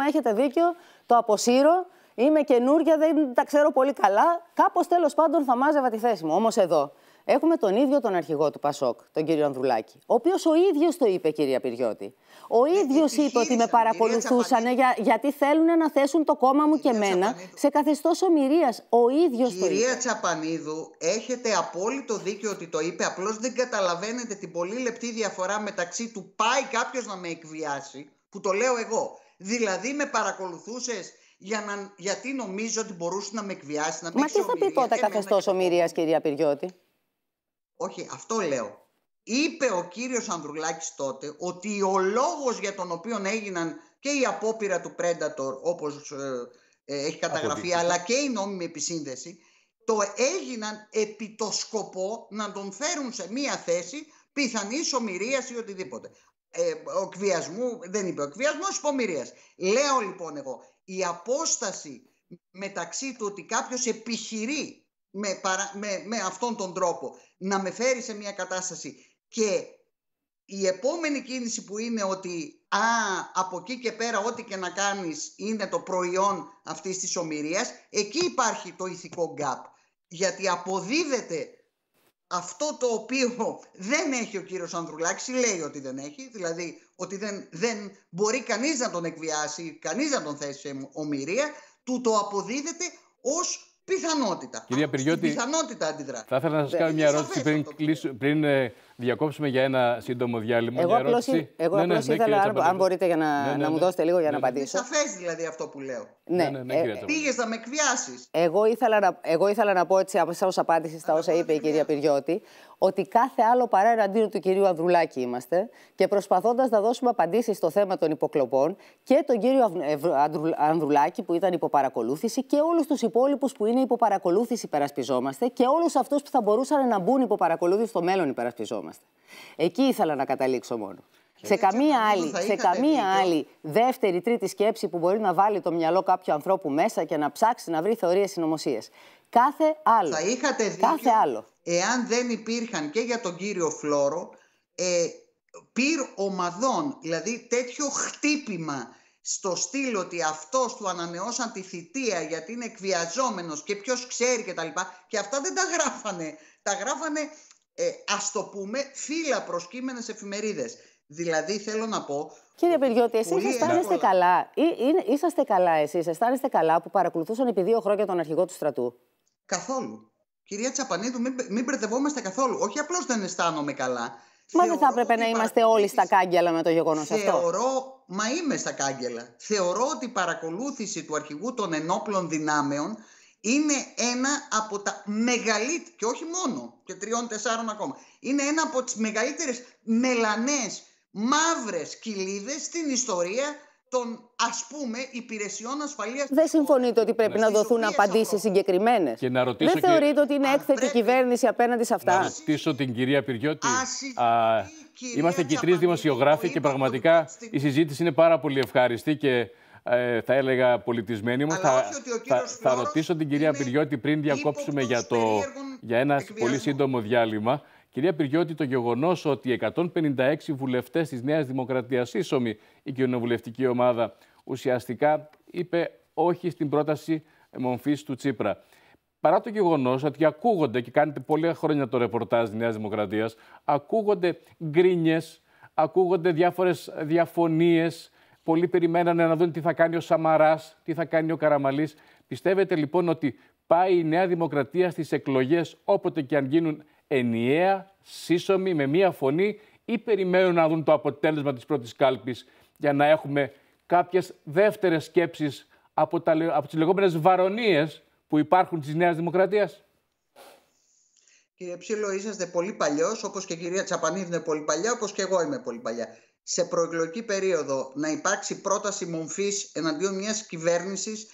έχετε δίκιο, το αποσύρω. Είμαι καινούρια, δεν τα ξέρω πολύ καλά. Κάπως τέλος πάντων θα μάζευα τη θέση μου. Όμως εδώ έχουμε τον ίδιο τον αρχηγό του Πασόκ, τον κύριο Ανδρουλάκη, ο οποίος ο ίδιος το είπε, κυρία Πυριώτη. Ο ε, ίδιος είπε ότι με παρακολουθούσαν γιατί θέλουν να θέσουν το κόμμα μου κυρία και εμένα σε καθεστώς ομοιρίας. Ο ίδιος το είπε. Κυρία
Τσαπανίδου, έχετε απόλυτο δίκιο ότι το είπε. Απλώς δεν καταλαβαίνετε την πολύ λεπτή διαφορά μεταξύ του πάει κάποιος να με εκβιάσει, που το λέω εγώ. Δηλαδή με παρακολουθούσες για να, γιατί νομίζω ότι μπορούσε να με εκβιάσει,
να με Μα τι θα πει τότε ε, καθεστώ ομοιρίας, κυρία Πυριώτη.
Όχι, αυτό λέω. Είπε ο κύριος Ανδρουλάκης τότε ότι ο λόγος για τον οποίο έγιναν και η απόπειρα του Predator όπως ε, ε, έχει καταγραφεί αλλά και η νόμιμη επισύνδεση το έγιναν επί το σκοπό να τον φέρουν σε μία θέση πιθανής ομοιρίας ή οτιδήποτε. Ε, ο κβιασμού, δεν είπε ο κβιασμός, υπομοιρία. Λέω λοιπόν εγώ, η απόσταση μεταξύ του ότι κάποιος επιχειρεί με, αυτόν τον τρόπο να με φέρει σε μια κατάσταση και η επόμενη κίνηση που είναι ότι α, από εκεί και πέρα ό,τι και να κάνεις είναι το προϊόν αυτής της ομοιρίας, εκεί υπάρχει το ηθικό gap. Γιατί αποδίδεται αυτό το οποίο (laughs) δεν έχει ο κύριος Ανδρουλάκης λέει ότι δεν έχει, δηλαδή ότι δεν, δεν μπορεί κανείς να τον εκβιάσει, κανείς να τον θέσει σε ομοιρία, του το αποδίδεται ως πιθανότητα. Κυρία Πυριώτη, πιθανότητα αντιδρά. Θα ήθελα να σας ναι, κάνω μια
ερώτηση πριν, πριν ε, διακόψουμε για ένα σύντομο διάλειμμα. Εγώ απλώ ναι, ναι, ναι, ήθελα, αν,
μπορείτε, για να, ναι, να μου δώσετε λίγο για να απαντήσω. Είναι
σαφές δηλαδή αυτό που λέω.
Ναι, ναι, ναι, ε, Πήγες
να με εκβιάσεις.
Εγώ, ήθελα να, εγώ ήθελα να πω έτσι, ως απάντηση στα όσα είπε η κυρία Πυριώτη, ότι κάθε άλλο παρά εναντίον του κυρίου Ανδρουλάκη είμαστε και προσπαθώντας να δώσουμε απαντήσεις στο θέμα των υποκλοπών και τον κύριο Ανδρουλάκη που ήταν υποπαρακολούθηση και όλους τους υπόλοιπους που είναι υποπαρακολούθηση υπερασπιζόμαστε και όλους αυτούς που θα μπορούσαν να μπουν υποπαρακολούθηση στο μέλλον υπερασπιζόμαστε. Εκεί ήθελα να καταλήξω μόνο. Σε καμία, άλλη, σε καμία άλλη δεύτερη, τρίτη σκέψη που μπορεί να βάλει το μυαλό κάποιου ανθρώπου μέσα και να ψάξει να βρει θεωρίες συνωμοσίες. Κάθε άλλο. Θα είχατε δίκιο. Κάθε άλλο
εάν δεν υπήρχαν και για τον κύριο Φλόρο ε, πυρ ομαδών, δηλαδή τέτοιο χτύπημα στο στήλο ότι αυτός του ανανεώσαν τη θητεία γιατί είναι εκβιαζόμενος και ποιος ξέρει και τα λοιπά και αυτά δεν τα γράφανε, τα γράφανε ε, ας το πούμε φύλλα προσκύμενες εφημερίδες. Δηλαδή θέλω να πω.
Κύριε Περιώτη, εσείς αισθάνεστε καλά. Ή, είσαστε καλά εσείς, αισθάνεστε καλά που παρακολουθούσαν επί δύο χρόνια τον αρχηγό του στρατού.
Καθόλου. Κυρία Τσαπανίδου, μην, μην μπερδευόμαστε καθόλου. Όχι απλώς δεν αισθάνομαι καλά.
Μα δεν θα έπρεπε να είμαστε όλοι στα κάγκελα με το γεγονός αυτό.
Θεωρώ, μα είμαι στα κάγκελα. Θεωρώ ότι η παρακολούθηση του αρχηγού των ενόπλων δυνάμεων είναι ένα από τα μεγαλύτερα, και όχι μόνο, και τριών-τεσσάρων ακόμα, είναι ένα από τις μεγαλύτερες μελανές, μαύρες κοιλίδες στην ιστορία
των ας πούμε υπηρεσιών ασφαλείας. Δεν συμφωνείτε ότι πρέπει να δοθούν απαντήσεις συγκεκριμένες.
Δεν θεωρείτε
ότι είναι έκθετη πρέπει... κυβέρνηση απέναντι σε αυτά. Να
ρωτήσω την κυρία Πυριώτη. είμαστε και τρει δημοσιογράφοι και πραγματικά η συζήτηση είναι πάρα πολύ ευχάριστη και ε, θα έλεγα πολιτισμένη μου. Θα, θα, ρωτήσω την κυρία Πυριώτη πριν διακόψουμε για, το, για ένα πολύ σύντομο διάλειμμα. Κυρία Πυριώτη, το γεγονός ότι 156 βουλευτές της Νέας Δημοκρατίας, ίσωμη η κοινοβουλευτική ομάδα, ουσιαστικά είπε όχι στην πρόταση μορφή του Τσίπρα. Παρά το γεγονός ότι ακούγονται και κάνετε πολλά χρόνια το ρεπορτάζ της Νέας Δημοκρατίας, ακούγονται γκρίνιες, ακούγονται διάφορες διαφωνίες. Πολλοί περιμένανε να δουν τι θα κάνει ο Σαμαράς, τι θα κάνει ο Καραμαλής. Πιστεύετε λοιπόν ότι πάει η Νέα Δημοκρατία στις εκλογές όποτε και αν γίνουν ενιαία, σύσσωμη, με μία φωνή ή περιμένουν να δουν το αποτέλεσμα της πρώτης κάλπης για να έχουμε κάποιες δεύτερες σκέψεις από, τα, από τις λεγόμενες βαρονίες που υπάρχουν της Νέας Δημοκρατίας.
Κύριε Ψήλο, είσαστε πολύ παλιός, όπως και η κυρία Τσαπανίδη είναι πολύ παλιά, όπως και εγώ είμαι πολύ παλιά. Σε προεκλογική περίοδο να υπάρξει πρόταση μομφής εναντίον μιας κυβέρνησης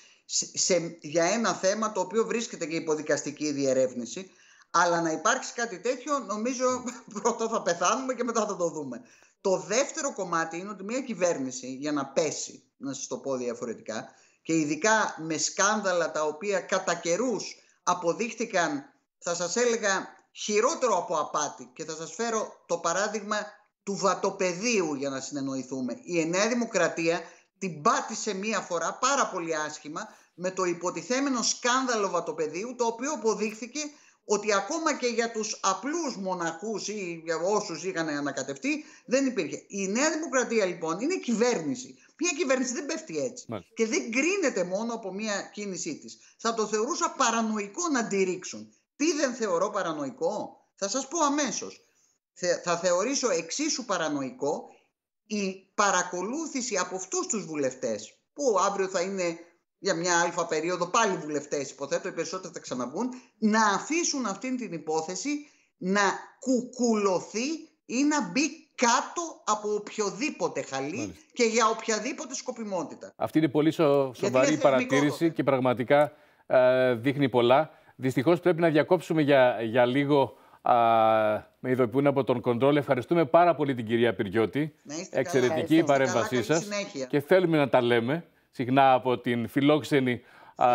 για ένα θέμα το οποίο βρίσκεται και υποδικαστική διερεύνηση, αλλά να υπάρξει κάτι τέτοιο, νομίζω ναι. (laughs) πρώτο θα πεθάνουμε και μετά θα το δούμε. Το δεύτερο κομμάτι είναι ότι μια κυβέρνηση για να πέσει, να σας το πω διαφορετικά, και ειδικά με σκάνδαλα τα οποία κατά καιρούς αποδείχτηκαν, θα σας έλεγα, χειρότερο από απάτη. Και θα σας φέρω το παράδειγμα του βατοπεδίου για να συνεννοηθούμε. Η Νέα Δημοκρατία την πάτησε μία φορά πάρα πολύ άσχημα με το υποτιθέμενο σκάνδαλο βατοπεδίου, το οποίο αποδείχθηκε ότι ακόμα και για τους απλούς μοναχούς ή για όσους είχαν ανακατευτεί δεν υπήρχε. Η Νέα Δημοκρατία λοιπόν είναι κυβέρνηση. Μια κυβέρνηση δεν πέφτει έτσι δεν πεφτει ετσι και δεν κρίνεται μόνο από μια κίνησή της. Θα το θεωρούσα παρανοϊκό να ρίξουν. Τι δεν θεωρώ παρανοϊκό, θα σας πω αμέσως. Θα θεωρήσω εξίσου παρανοϊκό η παρακολούθηση από αυτούς τους βουλευτές που αύριο θα είναι για μια αλφα περίοδο, πάλι βουλευτές υποθέτω, οι περισσότεροι θα ξαναμπούν, να αφήσουν αυτή την υπόθεση να κουκουλωθεί ή να μπει κάτω από οποιοδήποτε χαλί και για οποιαδήποτε σκοπιμότητα.
Αυτή είναι πολύ σοβαρή παρατήρηση και πραγματικά ε, δείχνει πολλά. Δυστυχώς πρέπει να διακόψουμε για, για λίγο α, με ειδοποιούν από τον Κοντρόλ. Ευχαριστούμε πάρα πολύ την κυρία Πυριώτη. Εξαιρετική καλά, η παρέμβασή σας. και θέλουμε να τα λέμε συχνά από την φιλόξενη α,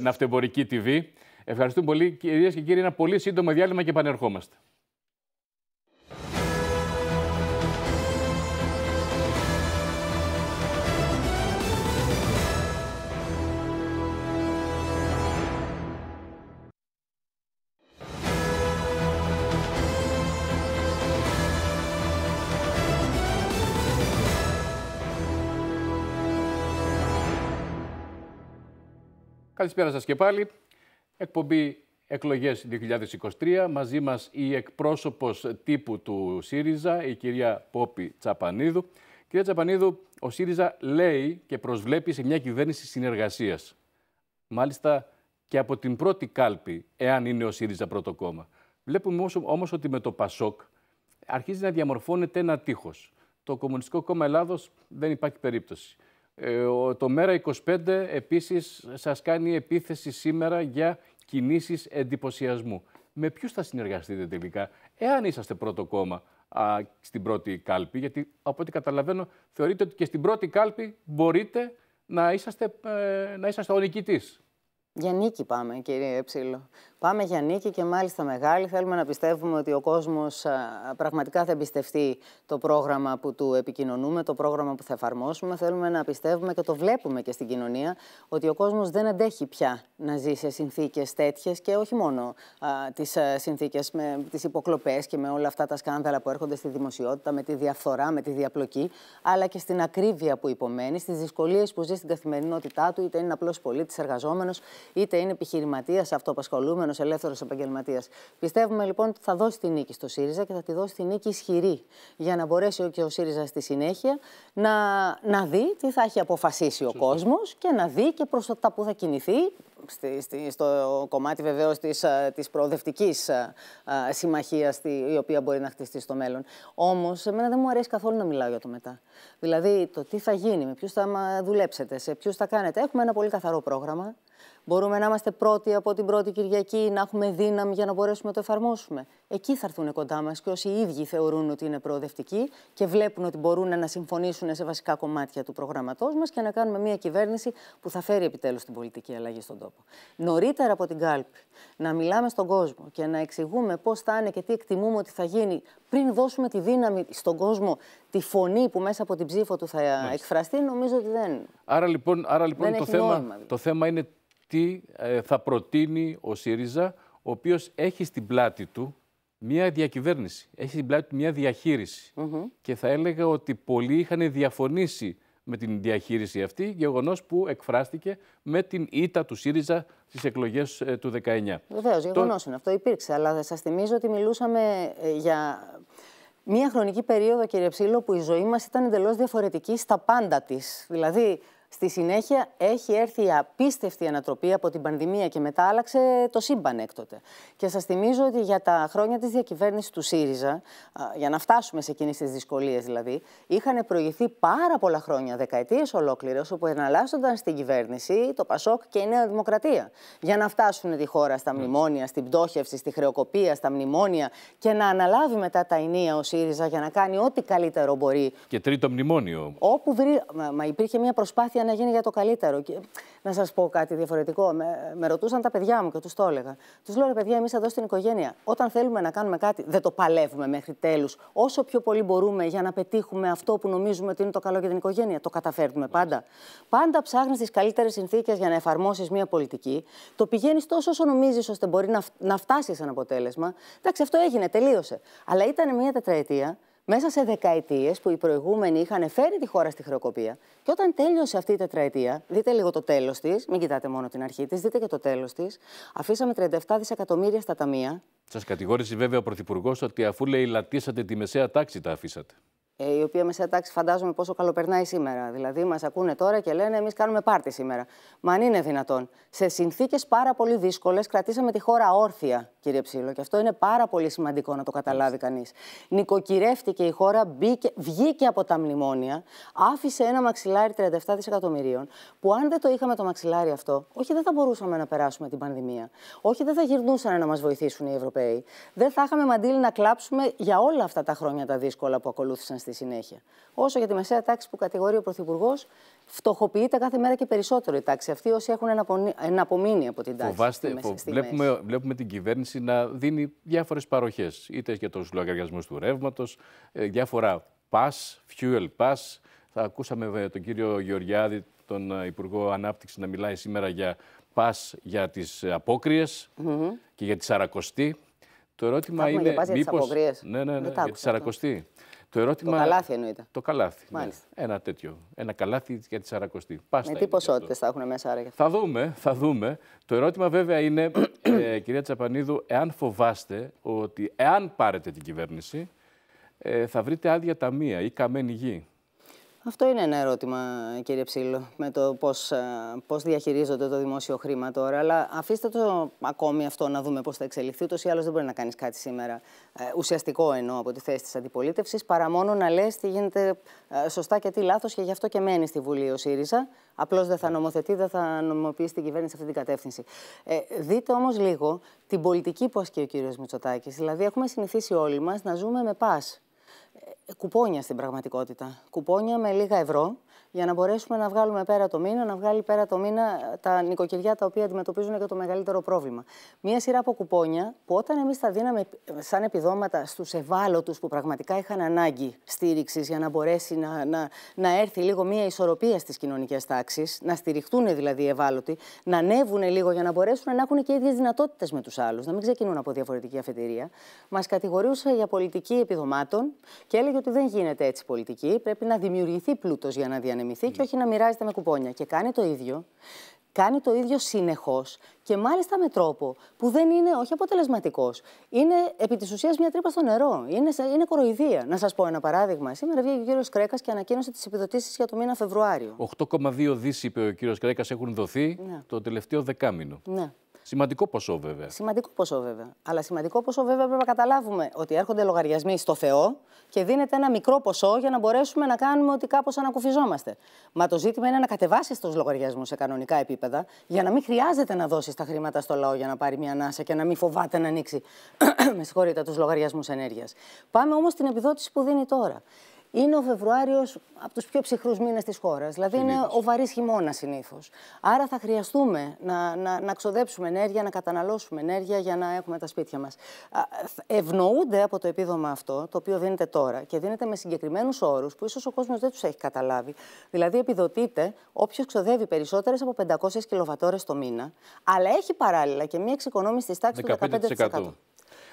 ναυτεμπορική TV. Ευχαριστούμε πολύ κυρίες και κύριοι. Ένα πολύ σύντομο διάλειμμα και πανερχόμαστε. Καλησπέρα σας και πάλι. Εκπομπή Εκλογές 2023. Μαζί μας η εκπρόσωπος τύπου του ΣΥΡΙΖΑ, η κυρία Πόπη Τσαπανίδου. Κυρία Τσαπανίδου, ο ΣΥΡΙΖΑ λέει και προσβλέπει σε μια κυβέρνηση συνεργασίας. Μάλιστα και από την πρώτη κάλπη, εάν είναι ο ΣΥΡΙΖΑ πρώτο κόμμα. Βλέπουμε όμως ότι με το ΠΑΣΟΚ αρχίζει να διαμορφώνεται ένα τείχος. Το Κομμουνιστικό Κόμμα Ελλάδος δεν υπάρχει περίπτωση. Ε, το ΜέΡΑ25 επίσης σας κάνει επίθεση σήμερα για κινήσεις εντυπωσιασμού. Με ποιους θα συνεργαστείτε τελικά, εάν είσαστε πρώτο κόμμα στην πρώτη κάλπη, γιατί από ό,τι καταλαβαίνω θεωρείτε ότι και στην πρώτη κάλπη μπορείτε να είσαστε, ε, να είσαστε ο νικητής.
Για νίκη πάμε, κύριε Έψιλο. Πάμε για νίκη και μάλιστα μεγάλη. Θέλουμε να πιστεύουμε ότι ο κόσμος πραγματικά θα εμπιστευτεί το πρόγραμμα που του επικοινωνούμε, το πρόγραμμα που θα εφαρμόσουμε. Θέλουμε να πιστεύουμε και το βλέπουμε και στην κοινωνία ότι ο κόσμος δεν αντέχει πια να ζει σε συνθήκες τέτοιες και όχι μόνο τι συνθήκες με τις υποκλοπές και με όλα αυτά τα σκάνδαλα που έρχονται στη δημοσιότητα, με τη διαφθορά, με τη διαπλοκή, αλλά και στην ακρίβεια που υπομένει, στις δυσκολίες που ζει στην καθημερινότητά του, είτε είναι απλός πολίτης, εργαζόμενος είτε είναι επιχειρηματίας, αυτοαπασχολούμενος, ελεύθερος επαγγελματίας. Πιστεύουμε λοιπόν ότι θα δώσει τη νίκη στο ΣΥΡΙΖΑ και θα τη δώσει τη νίκη ισχυρή για να μπορέσει και ο ΣΥΡΙΖΑ στη συνέχεια να, να δει τι θα έχει αποφασίσει ο κόσμος και να δει και προς τα που θα κινηθεί στη, στο κομμάτι βεβαίως της, ε, της προοδευτικής ε, ε, συμμαχίας η οποία μπορεί να χτιστεί στο μέλλον. Όμως, εμένα δεν μου αρέσει καθόλου να μιλάω για το μετά. Δηλαδή, το τι θα γίνει, με ποιους θα δουλέψετε, σε ποιους θα κάνετε. Έχουμε ένα πολύ καθαρό πρόγραμμα. Μπορούμε να είμαστε πρώτοι από την πρώτη Κυριακή, να έχουμε δύναμη για να μπορέσουμε να το εφαρμόσουμε. Εκεί θα έρθουν κοντά μας και όσοι οι ίδιοι θεωρούν ότι είναι προοδευτικοί και βλέπουν ότι μπορούν να συμφωνήσουν σε βασικά κομμάτια του προγραμματό μας και να κάνουμε μια κυβέρνηση που θα φέρει επιτέλους την πολιτική αλλαγή στον τόπο. Νωρίτερα από την κάλπη, να μιλάμε στον κόσμο και να εξηγούμε πώς θα είναι και τι εκτιμούμε ότι θα γίνει πριν δώσουμε τη δύναμη στον κόσμο, τη φωνή που μέσα από την ψήφο του θα εκφραστεί, νομίζω ότι δεν.
Άρα λοιπόν, άρα, λοιπόν το, θέμα, νόημα. Δηλαδή. το θέμα είναι τι ε, θα προτείνει ο ΣΥΡΙΖΑ, ο οποίος έχει στην πλάτη του μια διακυβέρνηση, έχει στην πλάτη του μια διαχείριση. Και θα έλεγα ότι πολλοί είχαν διαφωνήσει με την διαχείριση αυτή, γεγονός που εκφράστηκε με την ήττα του ΣΥΡΙΖΑ στις εκλογές ε, του 19.
Βεβαίω, γεγονός είναι αυτό, υπήρξε. Αλλά σας θυμίζω ότι μιλούσαμε ε, για μία χρονική περίοδο, κύριε Ψήλο, που η ζωή μας ήταν εντελώς διαφορετική στα πάντα της. Δηλαδή, Στη συνέχεια έχει έρθει η απίστευτη ανατροπή από την πανδημία και μετά άλλαξε το σύμπαν έκτοτε. Και σας θυμίζω ότι για τα χρόνια της διακυβέρνησης του ΣΥΡΙΖΑ, για να φτάσουμε σε εκείνες τις δυσκολίες δηλαδή, είχαν προηγηθεί πάρα πολλά χρόνια, δεκαετίες ολόκληρες, όπου εναλλάσσονταν στην κυβέρνηση το ΠΑΣΟΚ και η Νέα Δημοκρατία. Για να φτάσουν τη χώρα στα μνημόνια, στην πτώχευση, στη χρεοκοπία, στα μνημόνια και να αναλάβει μετά τα ενία ο ΣΥΡΙΖΑ για να κάνει ό,τι καλύτερο μπορεί.
Και τρίτο μνημόνιο.
Όπου βρει... μα υπήρχε μια προσπάθεια για να γίνει για το καλύτερο. Και, να σας πω κάτι διαφορετικό. Με, με ρωτούσαν τα παιδιά μου και τους το έλεγα. Τους λέω, ρε παιδιά, εμείς εδώ στην οικογένεια, όταν θέλουμε να κάνουμε κάτι, δεν το παλεύουμε μέχρι τέλους. Όσο πιο πολύ μπορούμε για να πετύχουμε αυτό που νομίζουμε ότι είναι το καλό για την οικογένεια, το καταφέρνουμε πάντα. Πάντα ψάχνεις τις καλύτερες συνθήκες για να εφαρμόσεις μια πολιτική. Το πηγαίνεις τόσο όσο νομίζεις ώστε μπορεί να, να φτάσεις ένα αποτέλεσμα. Εντάξει, αυτό έγινε, τελείωσε. Αλλά ήταν μια τετραετία μέσα σε δεκαετίες που οι προηγούμενοι είχαν φέρει τη χώρα στη χρεοκοπία. Και όταν τέλειωσε αυτή η τετραετία, δείτε λίγο το τέλος της, μην κοιτάτε μόνο την αρχή της, δείτε και το τέλος της. Αφήσαμε 37 δισεκατομμύρια στα ταμεία.
Σας κατηγόρησε βέβαια ο Πρωθυπουργός ότι αφού λέει λατήσατε τη μεσαία τάξη, τα αφήσατε.
Ε, η οποία μεσαία τάξη φαντάζομαι πόσο καλοπερνάει σήμερα. Δηλαδή, μας ακούνε τώρα και λένε: Εμείς κάνουμε πάρτι σήμερα. Μα αν είναι δυνατόν. Σε συνθήκες πάρα πολύ δύσκολες, κρατήσαμε τη χώρα όρθια, κύριε Ψήλο. Και αυτό είναι πάρα πολύ σημαντικό να το καταλάβει κανείς. Νοικοκυρεύτηκε η χώρα, μπήκε, βγήκε από τα μνημόνια, άφησε ένα μαξιλάρι 37 δισεκατομμυρίων, που αν δεν το είχαμε το μαξιλάρι αυτό, όχι δεν θα μπορούσαμε να περάσουμε την πανδημία. Όχι δεν θα γυρνούσαν να μας βοηθήσουν οι Ευρωπαίοι. Δεν θα είχαμε μαντήλη να κλάψουμε για όλα αυτά τα χρόνια τα δύσκολα που ακολούθησαν στη συνέχεια. Όσο για τη μεσαία τάξη που κατηγορεί ο Πρωθυπουργός, φτωχοποιείται κάθε μέρα και περισσότερο η τάξη Αυτοί όσοι έχουν εναπομείνει από την τάξη. βλέπουμε,
βλέπουμε την κυβέρνηση να δίνει διάφορες παροχές, είτε για τους λογαριασμούς του ρεύματος, ε, διάφορα pass, fuel pass. Θα ακούσαμε ε, τον κύριο Γεωργιάδη, τον ε, Υπουργό Ανάπτυξης, να μιλάει σήμερα για pass για τις απόκριε και για τη Σαρακοστή. Το ερώτημα είναι. μήπως... για τις ναι, ναι, ναι, για τη Σαρακοστή. Το ερώτημα. Το καλάθι εννοείται. Το καλάθι. Ναι. Ένα τέτοιο. Ένα καλάθι για τη Σαρακοστή. Πάστα με τι ποσότητες
θα έχουν μέσα άραγε
Θα δούμε, θα δούμε. Το ερώτημα βέβαια είναι, (clears throat) ε, κυρία Τσαπανίδου, εάν φοβάστε ότι εάν πάρετε την κυβέρνηση, ε, θα βρείτε άδεια ταμεία ή καμένη γη.
Αυτό είναι ένα ερώτημα, κύριε Ψήλο, με το πώς, ε, πώς διαχειρίζονται το δημόσιο χρήμα τώρα. Αλλά αφήστε το ακόμη αυτό να δούμε πώς θα εξελιχθεί. Ούτως ή άλλως δεν μπορεί να κάνεις κάτι σήμερα ε, ουσιαστικό εννοώ από τη θέση της αντιπολίτευσης, παρά μόνο να λες τι γίνεται ε, σωστά και τι λάθος και γι' αυτό και μένει στη Βουλή ο ΣΥΡΙΖΑ. Απλώς δεν θα ναι. νομοθετεί, δεν θα νομιμοποιήσει την κυβέρνηση σε αυτή την κατεύθυνση. Ε, δείτε όμως λίγο την πολιτική που ασκεί ο κύριος Μητσοτάκης. Δηλαδή έχουμε συνηθίσει όλοι μας να ζούμε με πας κουπόνια στην πραγματικότητα. Κουπόνια με λίγα ευρώ για να μπορέσουμε να βγάλουμε πέρα το μήνα, να βγάλει πέρα το μήνα ε, τα νοικοκυριά τα οποία αντιμετωπίζουν και το μεγαλύτερο πρόβλημα. Μία σειρά από κουπόνια που όταν εμείς τα δίναμε ε, σαν επιδόματα στους ευάλωτους που πραγματικά είχαν ανάγκη στήριξης για να μπορέσει να, να, να έρθει λίγο μία ισορροπία στις κοινωνικές τάξεις, να στηριχτούν δηλαδή οι ευάλωτοι, να ανέβουν λίγο για να μπορέσουν να έχουν και ίδιες δυνατότητες με τους άλλους, να μην ξεκινούν από διαφορετική αφετηρία. Μας κατηγορούσε για πολιτική επιδομάτων και έλεγε ότι δεν γίνεται έτσι πολιτική. Πρέπει να δημιουργηθεί πλούτος για να και όχι να μοιράζεται με κουπόνια. Και κάνει το ίδιο. Κάνει το ίδιο συνεχώς και μάλιστα με τρόπο που δεν είναι όχι αποτελεσματικός. Είναι επί της ουσίας μια τρύπα στο νερό. Είναι, είναι κοροϊδία. Να σας πω ένα παράδειγμα. Σήμερα βγήκε ο κύριος Κρέκας και ανακοίνωσε τις επιδοτήσεις για το μήνα Φεβρουάριο. 8,2
δις, είπε ο κύριος Κρέκας, έχουν δοθεί ναι. το τελευταίο δεκάμινο. Ναι. Σημαντικό ποσό βέβαια.
Σημαντικό ποσό βέβαια. Αλλά σημαντικό ποσό βέβαια πρέπει να καταλάβουμε ότι έρχονται λογαριασμοί στο Θεό και δίνεται ένα μικρό ποσό για να μπορέσουμε να κάνουμε ότι κάπως ανακουφιζόμαστε. Μα το ζήτημα είναι να κατεβάσεις τους λογαριασμούς σε κανονικά επίπεδα για να μην χρειάζεται να δώσεις τα χρήματα στο λαό για να πάρει μια ανάσα και να μην φοβάται να ανοίξει (coughs) με συγχωρείτε τους λογαριασμούς ενέργειας. Πάμε όμως στην επιδότηση που δίνει τώρα είναι ο Φεβρουάριος από τους πιο ψυχρούς μήνες της χώρας. Δηλαδή, είναι ο βαρύς χειμώνας συνήθως. Άρα, θα χρειαστούμε να, να, να ξοδέψουμε ενέργεια, να καταναλώσουμε ενέργεια για να έχουμε τα σπίτια μας. Ευνοούνται από το επίδομα αυτό, το οποίο δίνεται τώρα και δίνεται με συγκεκριμένους όρους που ίσως ο κόσμος δεν τους έχει καταλάβει. Δηλαδή, επιδοτείται όποιος ξοδεύει περισσότερες από 500 κιλοβατόρες το μήνα, αλλά έχει παράλληλα και μία εξοικονόμηση της τάξης του 15%.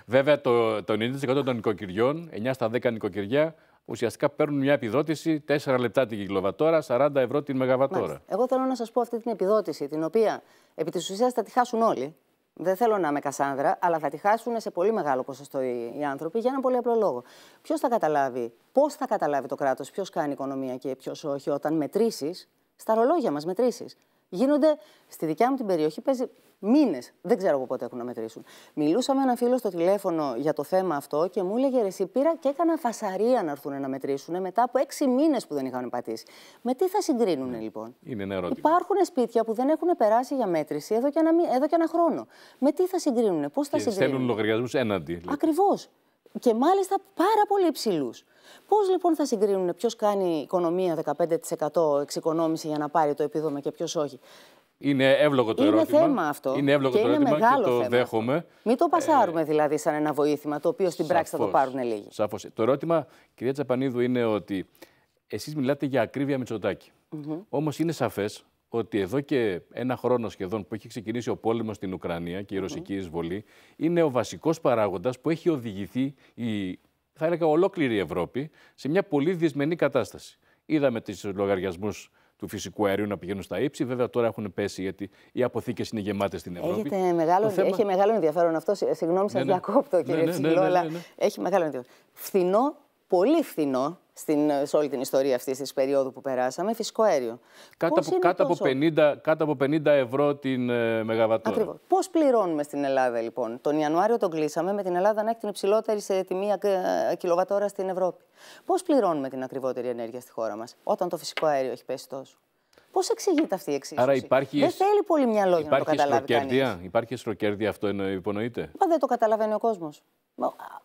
Βέβαια, το, το 90% των νοικοκυριών, 9 στα 10 νοικοκυριά, ουσιαστικά παίρνουν μια επιδότηση 4 λεπτά την κιλοβατόρα, 40 ευρώ την μεγαβατόρα.
Εγώ θέλω να σας πω αυτή την επιδότηση, την οποία επί της ουσίας θα τη χάσουν όλοι. Δεν θέλω να είμαι Κασάνδρα, αλλά θα τη χάσουν σε πολύ μεγάλο ποσοστό οι άνθρωποι για ένα πολύ απλό λόγο. Ποιος θα καταλάβει, πώς θα καταλάβει το κράτος, ποιος κάνει οικονομία και ποιος όχι, όταν μετρήσεις, στα ρολόγια μας μετρήσεις γίνονται στη δικιά μου την περιοχή. Παίζει μήνες. Δεν ξέρω από πότε έχουν να μετρήσουν. Μιλούσα με έναν φίλο στο τηλέφωνο για το θέμα αυτό και μου έλεγε Εσύ πήρα και έκανα φασαρία να έρθουν να μετρήσουν μετά από έξι μήνες που δεν είχαν πατήσει. Με τι θα συγκρίνουν ναι. λοιπόν. Είναι ένα ερώτημα. Υπάρχουν σπίτια που δεν έχουν περάσει για μέτρηση εδώ και ένα, εδώ και ένα χρόνο. Με τι θα συγκρίνουν, πώς θα και συγκρίνουν. Στέλνουν
λογαριασμούς έναντι.
Ακριβώς και μάλιστα πάρα πολύ υψηλού. Πώς λοιπόν θα συγκρίνουν ποιος κάνει οικονομία 15% εξοικονόμηση για να πάρει το επίδομα και ποιος όχι.
Είναι εύλογο το είναι ερώτημα. Είναι θέμα αυτό. Είναι εύλογο το είναι ερώτημα και το θέμα. δέχομαι.
Μην το ε, πασάρουμε δηλαδή σαν ένα βοήθημα το οποίο στην Σαφώς. πράξη θα το πάρουν λίγοι.
Σαφώς. Το ερώτημα, κυρία Τσαπανίδου, είναι ότι εσείς μιλάτε για ακρίβεια Μητσοτάκη. Mm -hmm. Όμως είναι σαφές ότι εδώ και ένα χρόνο σχεδόν που έχει ξεκινήσει ο πόλεμος στην Ουκρανία και η ρωσική εισβολή, είναι ο βασικός παράγοντας που έχει οδηγηθεί η, θα έλεγα, ολόκληρη η Ευρώπη σε μια πολύ δυσμενή κατάσταση. Είδαμε του λογαριασμούς του φυσικού αερίου να πηγαίνουν στα ύψη. Βέβαια, τώρα έχουν πέσει γιατί οι αποθήκες είναι γεμάτες στην Ευρώπη.
Έχετε μεγάλο, Έχει μεγάλο ενδιαφέρον αυτό. Συγγνώμη, σας ναι, ναι. διακόπτω, ναι, κύριε αλλά έχει μεγάλο ενδιαφέρον. Φθηνό, πολύ φθηνό στην, ε, σε όλη την ιστορία αυτής της περίοδου που περάσαμε, φυσικό αέριο. Κάτω, από,
50, κάτω από 50 ευρώ την ε, μεγαβατόρα. Ακριβώς.
Πώς πληρώνουμε στην Ελλάδα, λοιπόν. Τον Ιανουάριο τον κλείσαμε με την Ελλάδα να έχει την υψηλότερη σε τιμή ε, κιλοβατόρα στην Ευρώπη. Πώς πληρώνουμε την ακριβότερη ενέργεια στη χώρα μας, όταν το φυσικό αέριο έχει πέσει τόσο. Πώς εξηγείται αυτή η εξίσωση. Άρα υπάρχει. Δεν θέλει πολύ μια λόγια να το καταλάβει. Κανείς.
Υπάρχει στροκέρδια, αυτό υπονοείται.
Μα δεν το καταλαβαίνει ο κόσμος.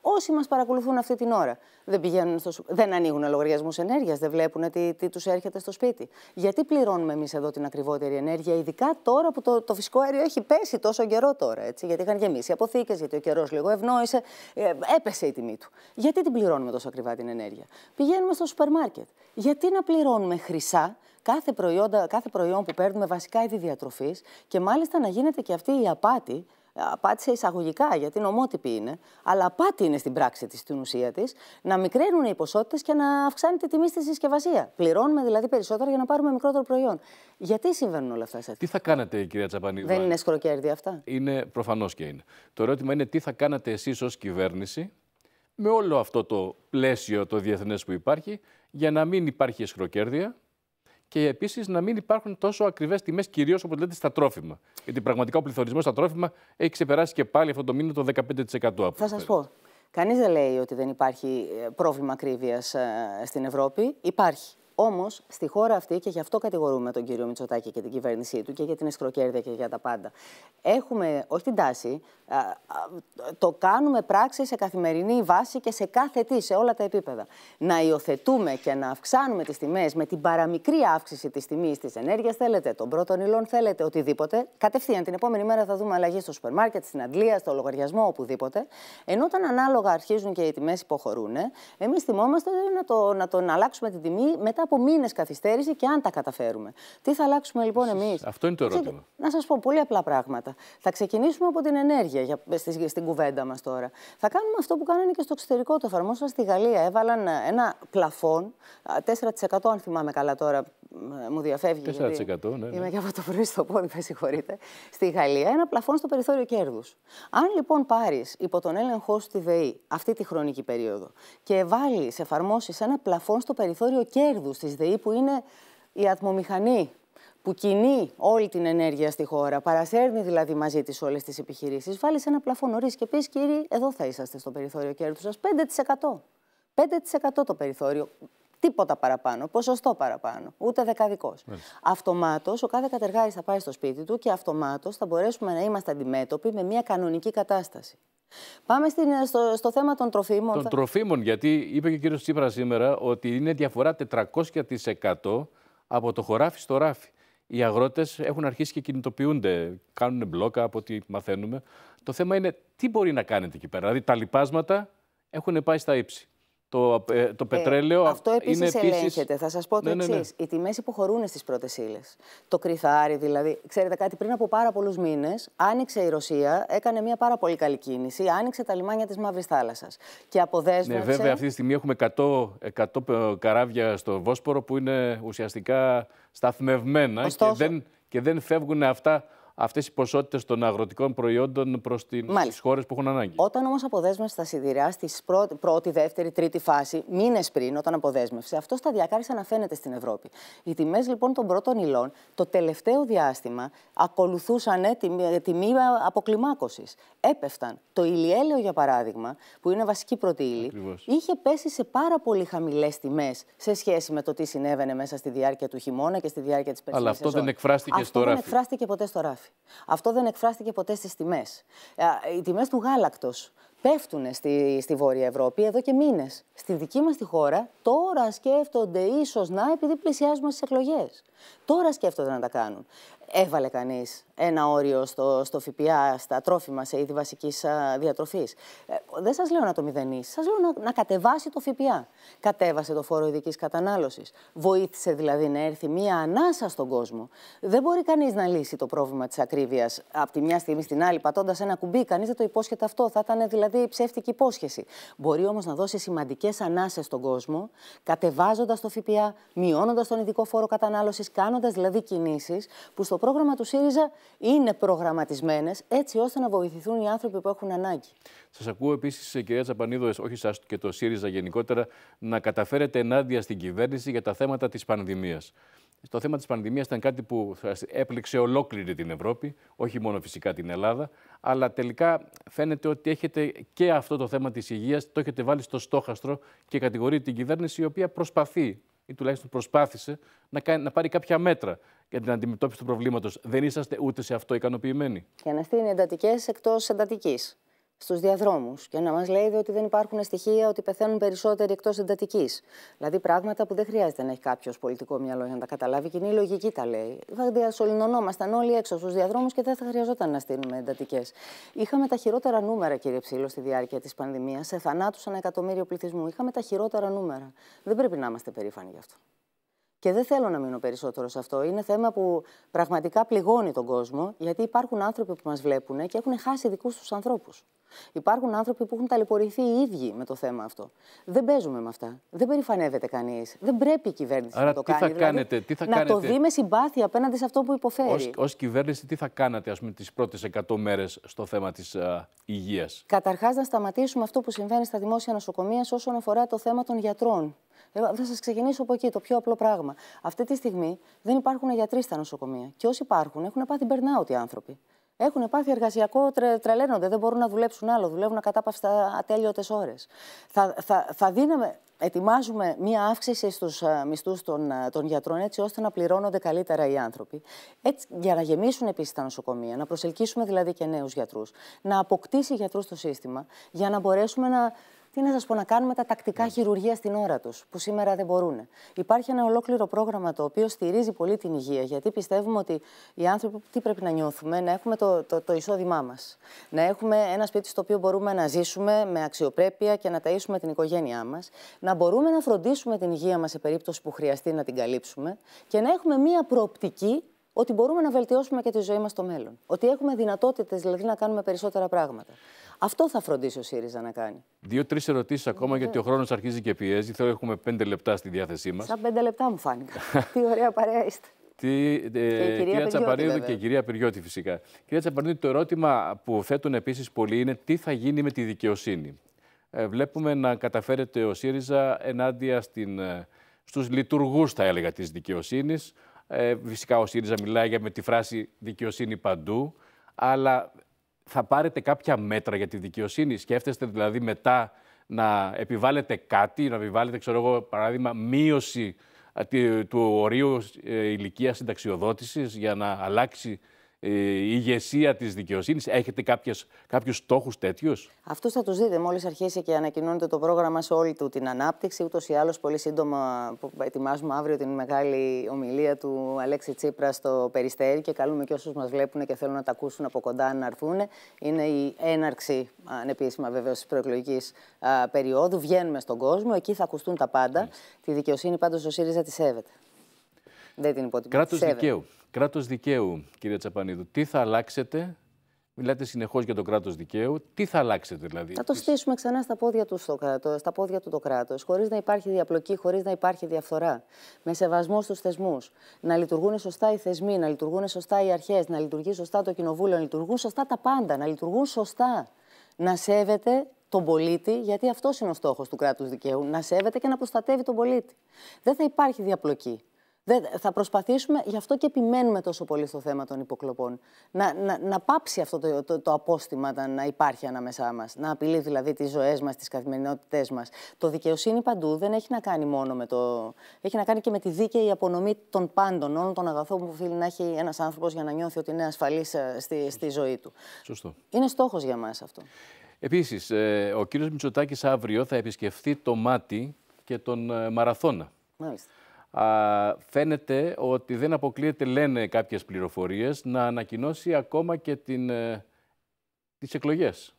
Όσοι μας παρακολουθούν αυτή την ώρα δεν, πηγαίνουν στο, δεν ανοίγουν λογαριασμούς ενέργειας, δεν βλέπουν τι, τι τους έρχεται στο σπίτι. Γιατί πληρώνουμε εμείς εδώ την ακριβότερη ενέργεια, ειδικά τώρα που το, το φυσικό αέριο έχει πέσει τόσο καιρό τώρα. Έτσι, γιατί είχαν γεμίσει αποθήκες, γιατί ο καιρός λίγο ευνόησε, ε, έπεσε η τιμή του. Γιατί την πληρώνουμε τόσο ακριβά την ενέργεια. Πηγαίνουμε στο σούπερ μάρκετ. Γιατί να πληρώνουμε χρυσά κάθε, προϊόντα, κάθε προϊόν που παίρνουμε, βασικά είδη διατροφής και μάλιστα να γίνεται και αυτή η απάτη απάτη σε εισαγωγικά, γιατί νομότυπη είναι, αλλά απάτη είναι στην πράξη της, στην ουσία της, να μικραίνουν οι ποσότητες και να αυξάνεται η τιμή στη συσκευασία. Πληρώνουμε δηλαδή περισσότερα για να πάρουμε μικρότερο προϊόν. Γιατί συμβαίνουν όλα αυτά σε
Τι θα κάνετε, κυρία Τσαπανίδη. Δεν είναι
σκροκέρδη αυτά.
Είναι προφανώς και είναι. Το ερώτημα είναι τι θα κάνατε εσείς ως κυβέρνηση με όλο αυτό το πλαίσιο το διεθνές που υπάρχει για να μην υπάρχει σκροκέρδια, και επίσης να μην υπάρχουν τόσο ακριβές τιμές, κυρίως όπως λέτε στα τρόφιμα. Γιατί πραγματικά ο πληθωρισμός στα τρόφιμα έχει ξεπεράσει και πάλι αυτό το μήνυμα το 15%. Θα σας
πω. Κανείς δεν λέει ότι δεν υπάρχει ε, πρόβλημα ακρίβειας ε, στην Ευρώπη. Υπάρχει. Όμως, στη χώρα αυτή, και γι' αυτό κατηγορούμε τον κύριο Μητσοτάκη και την κυβέρνησή του και για την εσκροκέρδεια και για τα πάντα. Έχουμε, όχι την τάση, το κάνουμε πράξη σε καθημερινή βάση και σε κάθε τι, σε όλα τα επίπεδα. Να υιοθετούμε και να αυξάνουμε τις τιμές με την παραμικρή αύξηση της τιμής της ενέργειας, θέλετε, των πρώτων υλών, θέλετε, οτιδήποτε. Κατευθείαν την επόμενη μέρα θα δούμε αλλαγή στο σούπερ μάρκετ, στην αντλία, στο λογαριασμό, οπουδήποτε. Ενώ όταν ανάλογα αρχίζουν και οι τιμές υποχωρούν, εμείς θυμόμαστε να, το, να τον αλλάξουμε την τιμή μετά μετά από μήνες καθυστέρηση και αν τα καταφέρουμε. Τι θα αλλάξουμε λοιπόν εμείς. Αυτό είναι το ερώτημα. Να σας πω πολύ απλά πράγματα. Θα ξεκινήσουμε από την ενέργεια για, στην κουβέντα μας τώρα. Θα κάνουμε αυτό που κάνανε και στο εξωτερικό. Το εφαρμόσαν στη Γαλλία. Έβαλαν ε, ένα πλαφόν, 4% αν θυμάμαι καλά τώρα, μου διαφεύγει. 4%. Γιατί ναι, ναι. Είμαι και από το πρωί στο πόδι, με συγχωρείτε. Στη Γαλλία, ένα πλαφόν στο περιθώριο κέρδους. Αν λοιπόν πάρεις υπό τον έλεγχό σου τη ΔΕΗ αυτή τη χρονική περίοδο και βάλεις, εφαρμόσεις ένα πλαφόν στο περιθώριο κέρδους της ΔΕΗ που είναι η ατμομηχανή που κινεί όλη την ενέργεια στη χώρα, παρασέρνει δηλαδή μαζί της όλες τις επιχειρήσεις, βάλει ένα πλαφό νωρί και πεις, κύριε, εδώ θα είσαστε στο περιθώριο κέρδους σας. 5%. 5% το περιθώριο τίποτα παραπάνω, ποσοστό παραπάνω, ούτε δεκαδικός. Αυτομάτως ο κάθε κατεργάρη θα πάει στο σπίτι του και αυτομάτως θα μπορέσουμε να είμαστε αντιμέτωποι με μια κανονική κατάσταση. Πάμε στην, στο, στο θέμα των τροφίμων. Των
τροφίμων, γιατί είπε και ο κύριος Τσίπρα σήμερα ότι είναι διαφορά 400% από το χωράφι στο ράφι. Οι αγρότες έχουν αρχίσει και κινητοποιούνται, κάνουν μπλόκα από ό,τι μαθαίνουμε. Το θέμα είναι τι μπορεί να κάνετε εκεί πέρα. Δηλαδή τα λοιπάσματα έχουν πάει στα ύψη το, ε, το ε, πετρέλαιο. Ε, αυτό επίσης ελέγχεται. Θα σας πω το ναι, εξή. Ναι, ναι.
Οι τιμές υποχωρούν στις πρώτες ύλες. Το κρυθάρι, δηλαδή. Ξέρετε κάτι, πριν από πάρα πολλούς μήνες άνοιξε η Ρωσία, έκανε μια πάρα πολύ καλή κίνηση, άνοιξε τα λιμάνια της Μαύρης Θάλασσας. Και αποδέσμευσε. Ναι, βέβαια, αυτή
τη στιγμή έχουμε 100, 100 καράβια στο Βόσπορο που είναι ουσιαστικά σταθμευμένα Ωστόσο... και δεν, και δεν φεύγουν αυτά αυτές οι ποσότητες των αγροτικών προϊόντων προς τι χώρες που έχουν ανάγκη.
Όταν όμως αποδέσμευσε τα σιδηρά στη πρώτη, πρώτη, δεύτερη, τρίτη φάση, μήνες πριν, όταν αποδέσμευσε, αυτό σταδιακά άρχισε να φαίνεται στην Ευρώπη. Οι τιμές λοιπόν των πρώτων υλών το τελευταίο διάστημα ακολουθούσαν τιμή, ε, τιμή ε, αποκλιμάκωσης. Έπεφταν. Το ηλιέλαιο, για παράδειγμα, που είναι βασική πρώτη ύλη, είχε πέσει σε πάρα πολύ χαμηλές τιμές σε σχέση με το τι συνέβαινε μέσα στη διάρκεια του χειμώνα και στη διάρκεια της περσινής Αλλά αυτό σεζόν. δεν εκφράστηκε αυτό δεν εκφράστηκε ποτέ στο ράφι. Αυτό δεν εκφράστηκε ποτέ στις τιμές. Ε, οι τιμές του γάλακτος πέφτουν στη, στη Βόρεια Ευρώπη εδώ και μήνες. Στη δική μας τη χώρα τώρα σκέφτονται ίσως να, επειδή πλησιάζουμε στις εκλογές. Τώρα σκέφτονται να τα κάνουν. Έβαλε κανείς ένα όριο στο, στο ΦΠΑ, στα τρόφιμα, σε είδη βασικής διατροφής. Ε, δεν σας λέω να το μηδενίσει. Σας λέω να, να κατεβάσει το ΦΠΑ. Κατέβασε το φόρο ειδικής κατανάλωσης. Βοήθησε δηλαδή να έρθει μία ανάσα στον κόσμο. Δεν μπορεί κανείς να λύσει το πρόβλημα της ακρίβειας από τη μια στιγμή στην άλλη, πατώντας ένα κουμπί. Κανείς δεν το υπόσχεται αυτό. Θα ήταν δηλαδή ψεύτικη υπόσχεση. Μπορεί όμως να δώσει σημαντικές ανάσες στον κόσμο, κατεβάζοντας το ΦΠΑ, μειώνοντας τον ειδικό φόρο κατανάλωσης, κάνοντας δηλαδή κινήσεις που στο πρόγραμμα του ΣΥΡΙΖΑ είναι προγραμματισμένες έτσι ώστε να βοηθηθούν οι άνθρωποι που έχουν ανάγκη.
Σας ακούω επίσης, ε, κυρία Τσαπανίδο, όχι σας και το ΣΥΡΙΖΑ γενικότερα, να καταφέρετε ενάντια στην κυβέρνηση για τα θέματα της πανδημίας. Το θέμα της πανδημίας ήταν κάτι που έπληξε ολόκληρη την Ευρώπη, όχι μόνο φυσικά την Ελλάδα, αλλά τελικά φαίνεται ότι έχετε και αυτό το θέμα της υγείας, το έχετε βάλει στο στόχαστρο και κατηγορεί την κυβέρνηση η οποία προσπαθεί ή τουλάχιστον προσπάθησε να πάρει κάποια μέτρα για την αντιμετώπιση του προβλήματος, δεν είσαστε ούτε σε αυτό ικανοποιημένοι.
Και να στείλει εντατικές εκτός εντατικής στους διαδρόμους και να μας λέει ότι δεν υπάρχουν στοιχεία ότι πεθαίνουν περισσότεροι εκτός εντατικής. Δηλαδή πράγματα που δεν χρειάζεται να έχει κάποιος πολιτικό μυαλό για να τα καταλάβει. είναι η λογική τα λέει. Θα διασωληνωνόμασταν όλοι έξω στους διαδρόμους και δεν θα χρειαζόταν να στείλουμε εντατικές. Είχαμε τα χειρότερα νούμερα, κύριε Ψήλο, στη διάρκεια της πανδημίας. Σε θανάτους ανακατομμύριο πληθυσμού. Είχαμε τα χειρότερα νούμερα. Δεν πρέπει να είμαστε περήφανοι γι' αυτό. Και δεν θέλω να μείνω περισσότερο σε αυτό. Είναι θέμα που πραγματικά πληγώνει τον κόσμο, γιατί υπάρχουν άνθρωποι που μας βλέπουν και έχουν χάσει δικούς τους ανθρώπους. Υπάρχουν άνθρωποι που έχουν ταλαιπωρηθεί οι ίδιοι με το θέμα αυτό. Δεν παίζουμε με αυτά. Δεν περηφανεύεται κανείς. Δεν πρέπει η κυβέρνηση Άρα, να το τι κάνει. Θα δηλαδή, τι θα να το δει με συμπάθεια απέναντι σε αυτό που υποφέρει.
Ως κυβέρνηση, τι θα κάνατε, ας πούμε, τις πρώτες 100 μέρες στο θέμα της υγείας.
Καταρχάς, να σταματήσουμε αυτό που συμβαίνει στα δημόσια νοσοκομεία όσον αφορά το θέμα των γιατρών. Θα σας ξεκινήσω από εκεί, το πιο απλό πράγμα. Αυτή τη στιγμή δεν υπάρχουν γιατροί στα νοσοκομεία. Και όσοι υπάρχουν, έχουν πάθει burnout οι άνθρωποι. Έχουν πάθει εργασιακό, τρε, τρελαίνονται, δεν μπορούν να δουλέψουν άλλο. Δουλεύουν ακατάπαυστα ατέλειωτες ώρες. Θα, θα, θα δίνουμε, ετοιμάζουμε μία αύξηση στους ε, μισθούς των, ε, των γιατρών έτσι ώστε να πληρώνονται καλύτερα οι άνθρωποι. Έτσι, για να γεμίσουν επίσης τα νοσοκομεία, να προσελκύσουμε δηλαδή και νέους γιατρούς, να αποκτήσει γιατρούς το σύστημα για να μπορέσουμε να τι να σας πω, να κάνουμε τα τακτικά ναι. χειρουργία στην ώρα τους, που σήμερα δεν μπορούν. Υπάρχει ένα ολόκληρο πρόγραμμα το οποίο στηρίζει πολύ την υγεία, γιατί πιστεύουμε ότι οι άνθρωποι τι πρέπει να νιώθουμε, να έχουμε το, το, εισόδημά μας. Να έχουμε ένα σπίτι στο οποίο μπορούμε να ζήσουμε με αξιοπρέπεια και να ταΐσουμε την οικογένειά μας. Να μπορούμε να φροντίσουμε την υγεία μας σε περίπτωση που χρειαστεί να την καλύψουμε και να έχουμε μία προοπτική ότι μπορούμε να βελτιώσουμε και τη ζωή μας στο μέλλον. Ότι έχουμε δυνατότητες δηλαδή να κάνουμε περισσότερα πράγματα. Αυτό θα φροντίσει ο ΣΥΡΙΖΑ να κάνει.
Δύο-τρει ερωτήσεις ακόμα, ναι. γιατί ο χρόνος αρχίζει και πιέζει. Θέλω έχουμε πέντε λεπτά στη διάθεσή μας. Σαν
πέντε λεπτά μου φάνηκα. τι ωραία παρέα είστε.
Τι, ε, και η κυρία Τσαπαρίδου και η κυρία Πυριώτη φυσικά. Κυρία Τσαπαρίδου, το ερώτημα που θέτουν επίσης πολλοί είναι τι θα γίνει με τη δικαιοσύνη. Ε, βλέπουμε να καταφέρεται ο ΣΥΡΙΖΑ ενάντια στην, ε, στους λειτουργούς, θα έλεγα, δικαιοσύνης. Ε, φυσικά ο ΣΥΡΙΖΑ μιλάει για με τη φράση δικαιοσύνη παντού, αλλά θα πάρετε κάποια μέτρα για τη δικαιοσύνη. Σκέφτεστε δηλαδή μετά να επιβάλλετε κάτι, να επιβάλλετε, ξέρω εγώ, παράδειγμα, μείωση ε, του ορίου ε, ηλικίας συνταξιοδότησης για να αλλάξει ε, η ηγεσία της δικαιοσύνης. Έχετε κάποιους στόχους τέτοιους.
Αυτούς θα τους δείτε. Μόλις αρχίσει και ανακοινώνεται το πρόγραμμα σε όλη του την ανάπτυξη. Ούτως ή άλλως, πολύ σύντομα που ετοιμάζουμε αύριο την μεγάλη ομιλία του Αλέξη Τσίπρα στο Περιστέρι και καλούμε και όσους μας βλέπουν και θέλουν να τα ακούσουν από κοντά να έρθουν. Είναι η έναρξη, ανεπίσημα βέβαια της προεκλογικής περίοδου. Βγαίνουμε στον κόσμο. Εκεί θα ακουστούν τα πάντα. Τη δικαιοσύνη πάντως ο ΣΥΡΙΖΑ τη σέβεται. Δεν την υποτιμώ. Κράτο δικαίου.
Κράτος δικαίου, κύριε Τσαπανίδου, τι θα αλλάξετε. Μιλάτε συνεχώς για το κράτος δικαίου. Τι θα αλλάξετε, δηλαδή. Θα το
στήσουμε ξανά στα πόδια του το κράτο, στα πόδια του το κράτος, χωρίς να υπάρχει διαπλοκή, χωρίς να υπάρχει διαφθορά. Με σεβασμό στους θεσμούς. Να λειτουργούν σωστά οι θεσμοί, να λειτουργούν σωστά οι αρχές, να λειτουργεί σωστά το κοινοβούλιο, να λειτουργούν σωστά τα πάντα, να λειτουργούν σωστά. Να σέβεται τον πολίτη, γιατί αυτός είναι ο στόχος του κράτους δικαίου. Να σέβεται και να προστατεύει τον πολίτη. Δεν θα υπάρχει διαπλοκή. Δεν, θα προσπαθήσουμε, γι' αυτό και επιμένουμε τόσο πολύ στο θέμα των υποκλοπών. Να, να, να πάψει αυτό το, το, το απόστημα να, υπάρχει ανάμεσά μας. Να απειλεί δηλαδή τις ζωές μας, τις καθημερινότητές μας. Το δικαιοσύνη παντού δεν έχει να κάνει μόνο με το. Έχει να κάνει και με τη δίκαιη απονομή των πάντων, όλων των αγαθών που οφείλει να έχει ένας άνθρωπος για να νιώθει ότι είναι ασφαλής ε, στη, στη ζωή του. Σωστό. Είναι στόχος για μας αυτό.
Επίσης, ε, ο κύριος Μητσοτάκης αύριο θα επισκεφθεί το Μάτι και τον ε, Μαραθώνα. Μάλιστα. Α, φαίνεται ότι δεν αποκλείεται, λένε κάποιες πληροφορίες, να ανακοινώσει ακόμα και την, ε, τις εκλογές.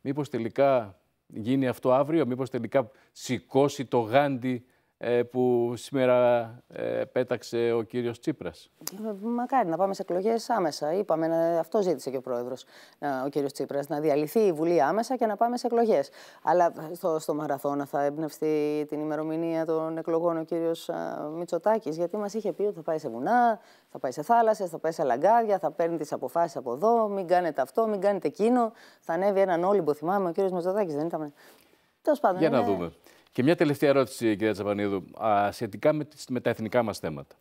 Μήπως τελικά γίνει αυτό αύριο, μήπως τελικά σηκώσει το γάντι ε, που σήμερα ε, πέταξε ο κύριος Τσίπρας.
Ε, μακάρι να πάμε σε εκλογές άμεσα. Είπαμε, αυτό ζήτησε και ο πρόεδρος ο κύριος Τσίπρας, να διαλυθεί η Βουλή άμεσα και να πάμε σε εκλογές. Αλλά στο, στο μαραθώνα θα έμπνευστεί την ημερομηνία των εκλογών ο κύριος Μητσοτάκης, γιατί μας είχε πει ότι θα πάει σε βουνά, θα πάει σε θάλασσες, θα πάει σε λαγκάδια, θα παίρνει τις αποφάσεις από εδώ, μην κάνετε αυτό, μην κάνετε εκείνο. Θα ανέβει έναν όλυμπο, θυμάμαι, ο κύριος Μητσοτάκης, δεν ήταν. πάντων. Για να δούμε.
Και μια τελευταία ερώτηση, κυρία Τσαπανίδου, σχετικά με, τα εθνικά μας θέματα.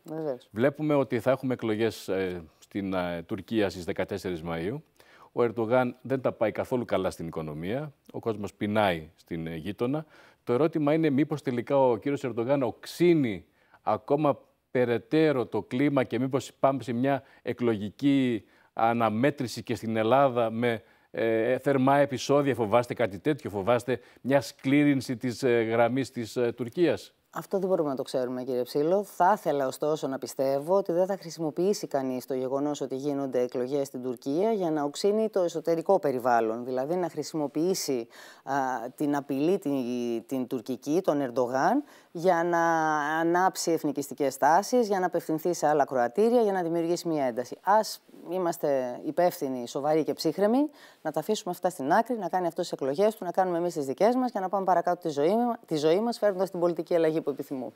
Βλέπουμε ότι θα έχουμε εκλογές ε, στην ε, Τουρκία στις 14 Μαου. Ο Ερντογάν δεν τα πάει καθόλου καλά στην οικονομία. Ο κόσμος πεινάει στην ε, γείτονα. Το ερώτημα είναι μήπως τελικά ο κύριος Ερντογάν οξύνει ακόμα περαιτέρω το κλίμα και μήπως πάμε σε μια εκλογική αναμέτρηση και στην Ελλάδα με ε, θερμά επεισόδια, φοβάστε κάτι τέτοιο, φοβάστε μια σκλήρινση της ε, γραμμής της ε, Τουρκίας.
Αυτό δεν μπορούμε να το ξέρουμε, κύριε Ψήλο. Θα ήθελα ωστόσο να πιστεύω ότι δεν θα χρησιμοποιήσει κανείς το γεγονός ότι γίνονται εκλογές στην Τουρκία για να οξύνει το εσωτερικό περιβάλλον. Δηλαδή να χρησιμοποιήσει την απειλή την, την τουρκική, τον Ερντογάν, για να ανάψει εθνικιστικές τάσεις, για να απευθυνθεί σε άλλα κροατήρια, για να δημιουργήσει μια ένταση. Ας είμαστε υπεύθυνοι, σοβαροί και ψύχρεμοι, να τα αφήσουμε αυτά στην άκρη, να κάνει αυτός τις εκλογές του, να κάνουμε εμείς τις δικές μας και να πάμε παρακάτω τη ζωή, τη ζωή μας, φέρνοντας την πολιτική αλλαγή που επιθυμούμε.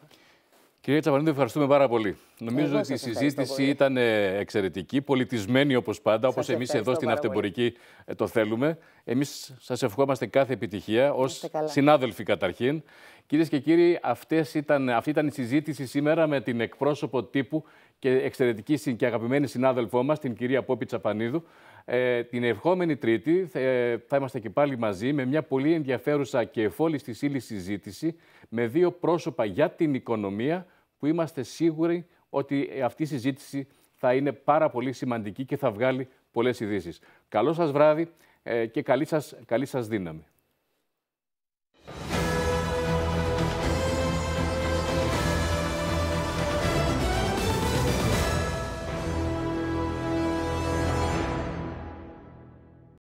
Κυρία Τσαπανίδου, ευχαριστούμε πάρα πολύ. Νομίζω ότι η συζήτηση πολύ. ήταν ε, εξαιρετική, πολιτισμένη όπως πάντα, όπως εμείς εδώ στην Αυτεμπορική ε, το θέλουμε. Εμείς σας ευχόμαστε κάθε επιτυχία ω συνάδελφοι καταρχήν. Κυρίες και κύριοι, αυτές ήταν, αυτή ήταν η συζήτηση σήμερα με την εκπρόσωπο τύπου και εξαιρετική και αγαπημένη συνάδελφό μας, την κυρία Πόπη Τσαπανίδου. Ε, την ερχόμενη Τρίτη ε, θα είμαστε και πάλι μαζί με μια πολύ ενδιαφέρουσα και εφόλη στη συζήτηση με δύο πρόσωπα για την οικονομία που είμαστε σίγουροι ότι αυτή η συζήτηση θα είναι πάρα πολύ σημαντική και θα βγάλει πολλές ειδήσεις. Καλό σας βράδυ ε, και καλή σας, καλή σας δύναμη.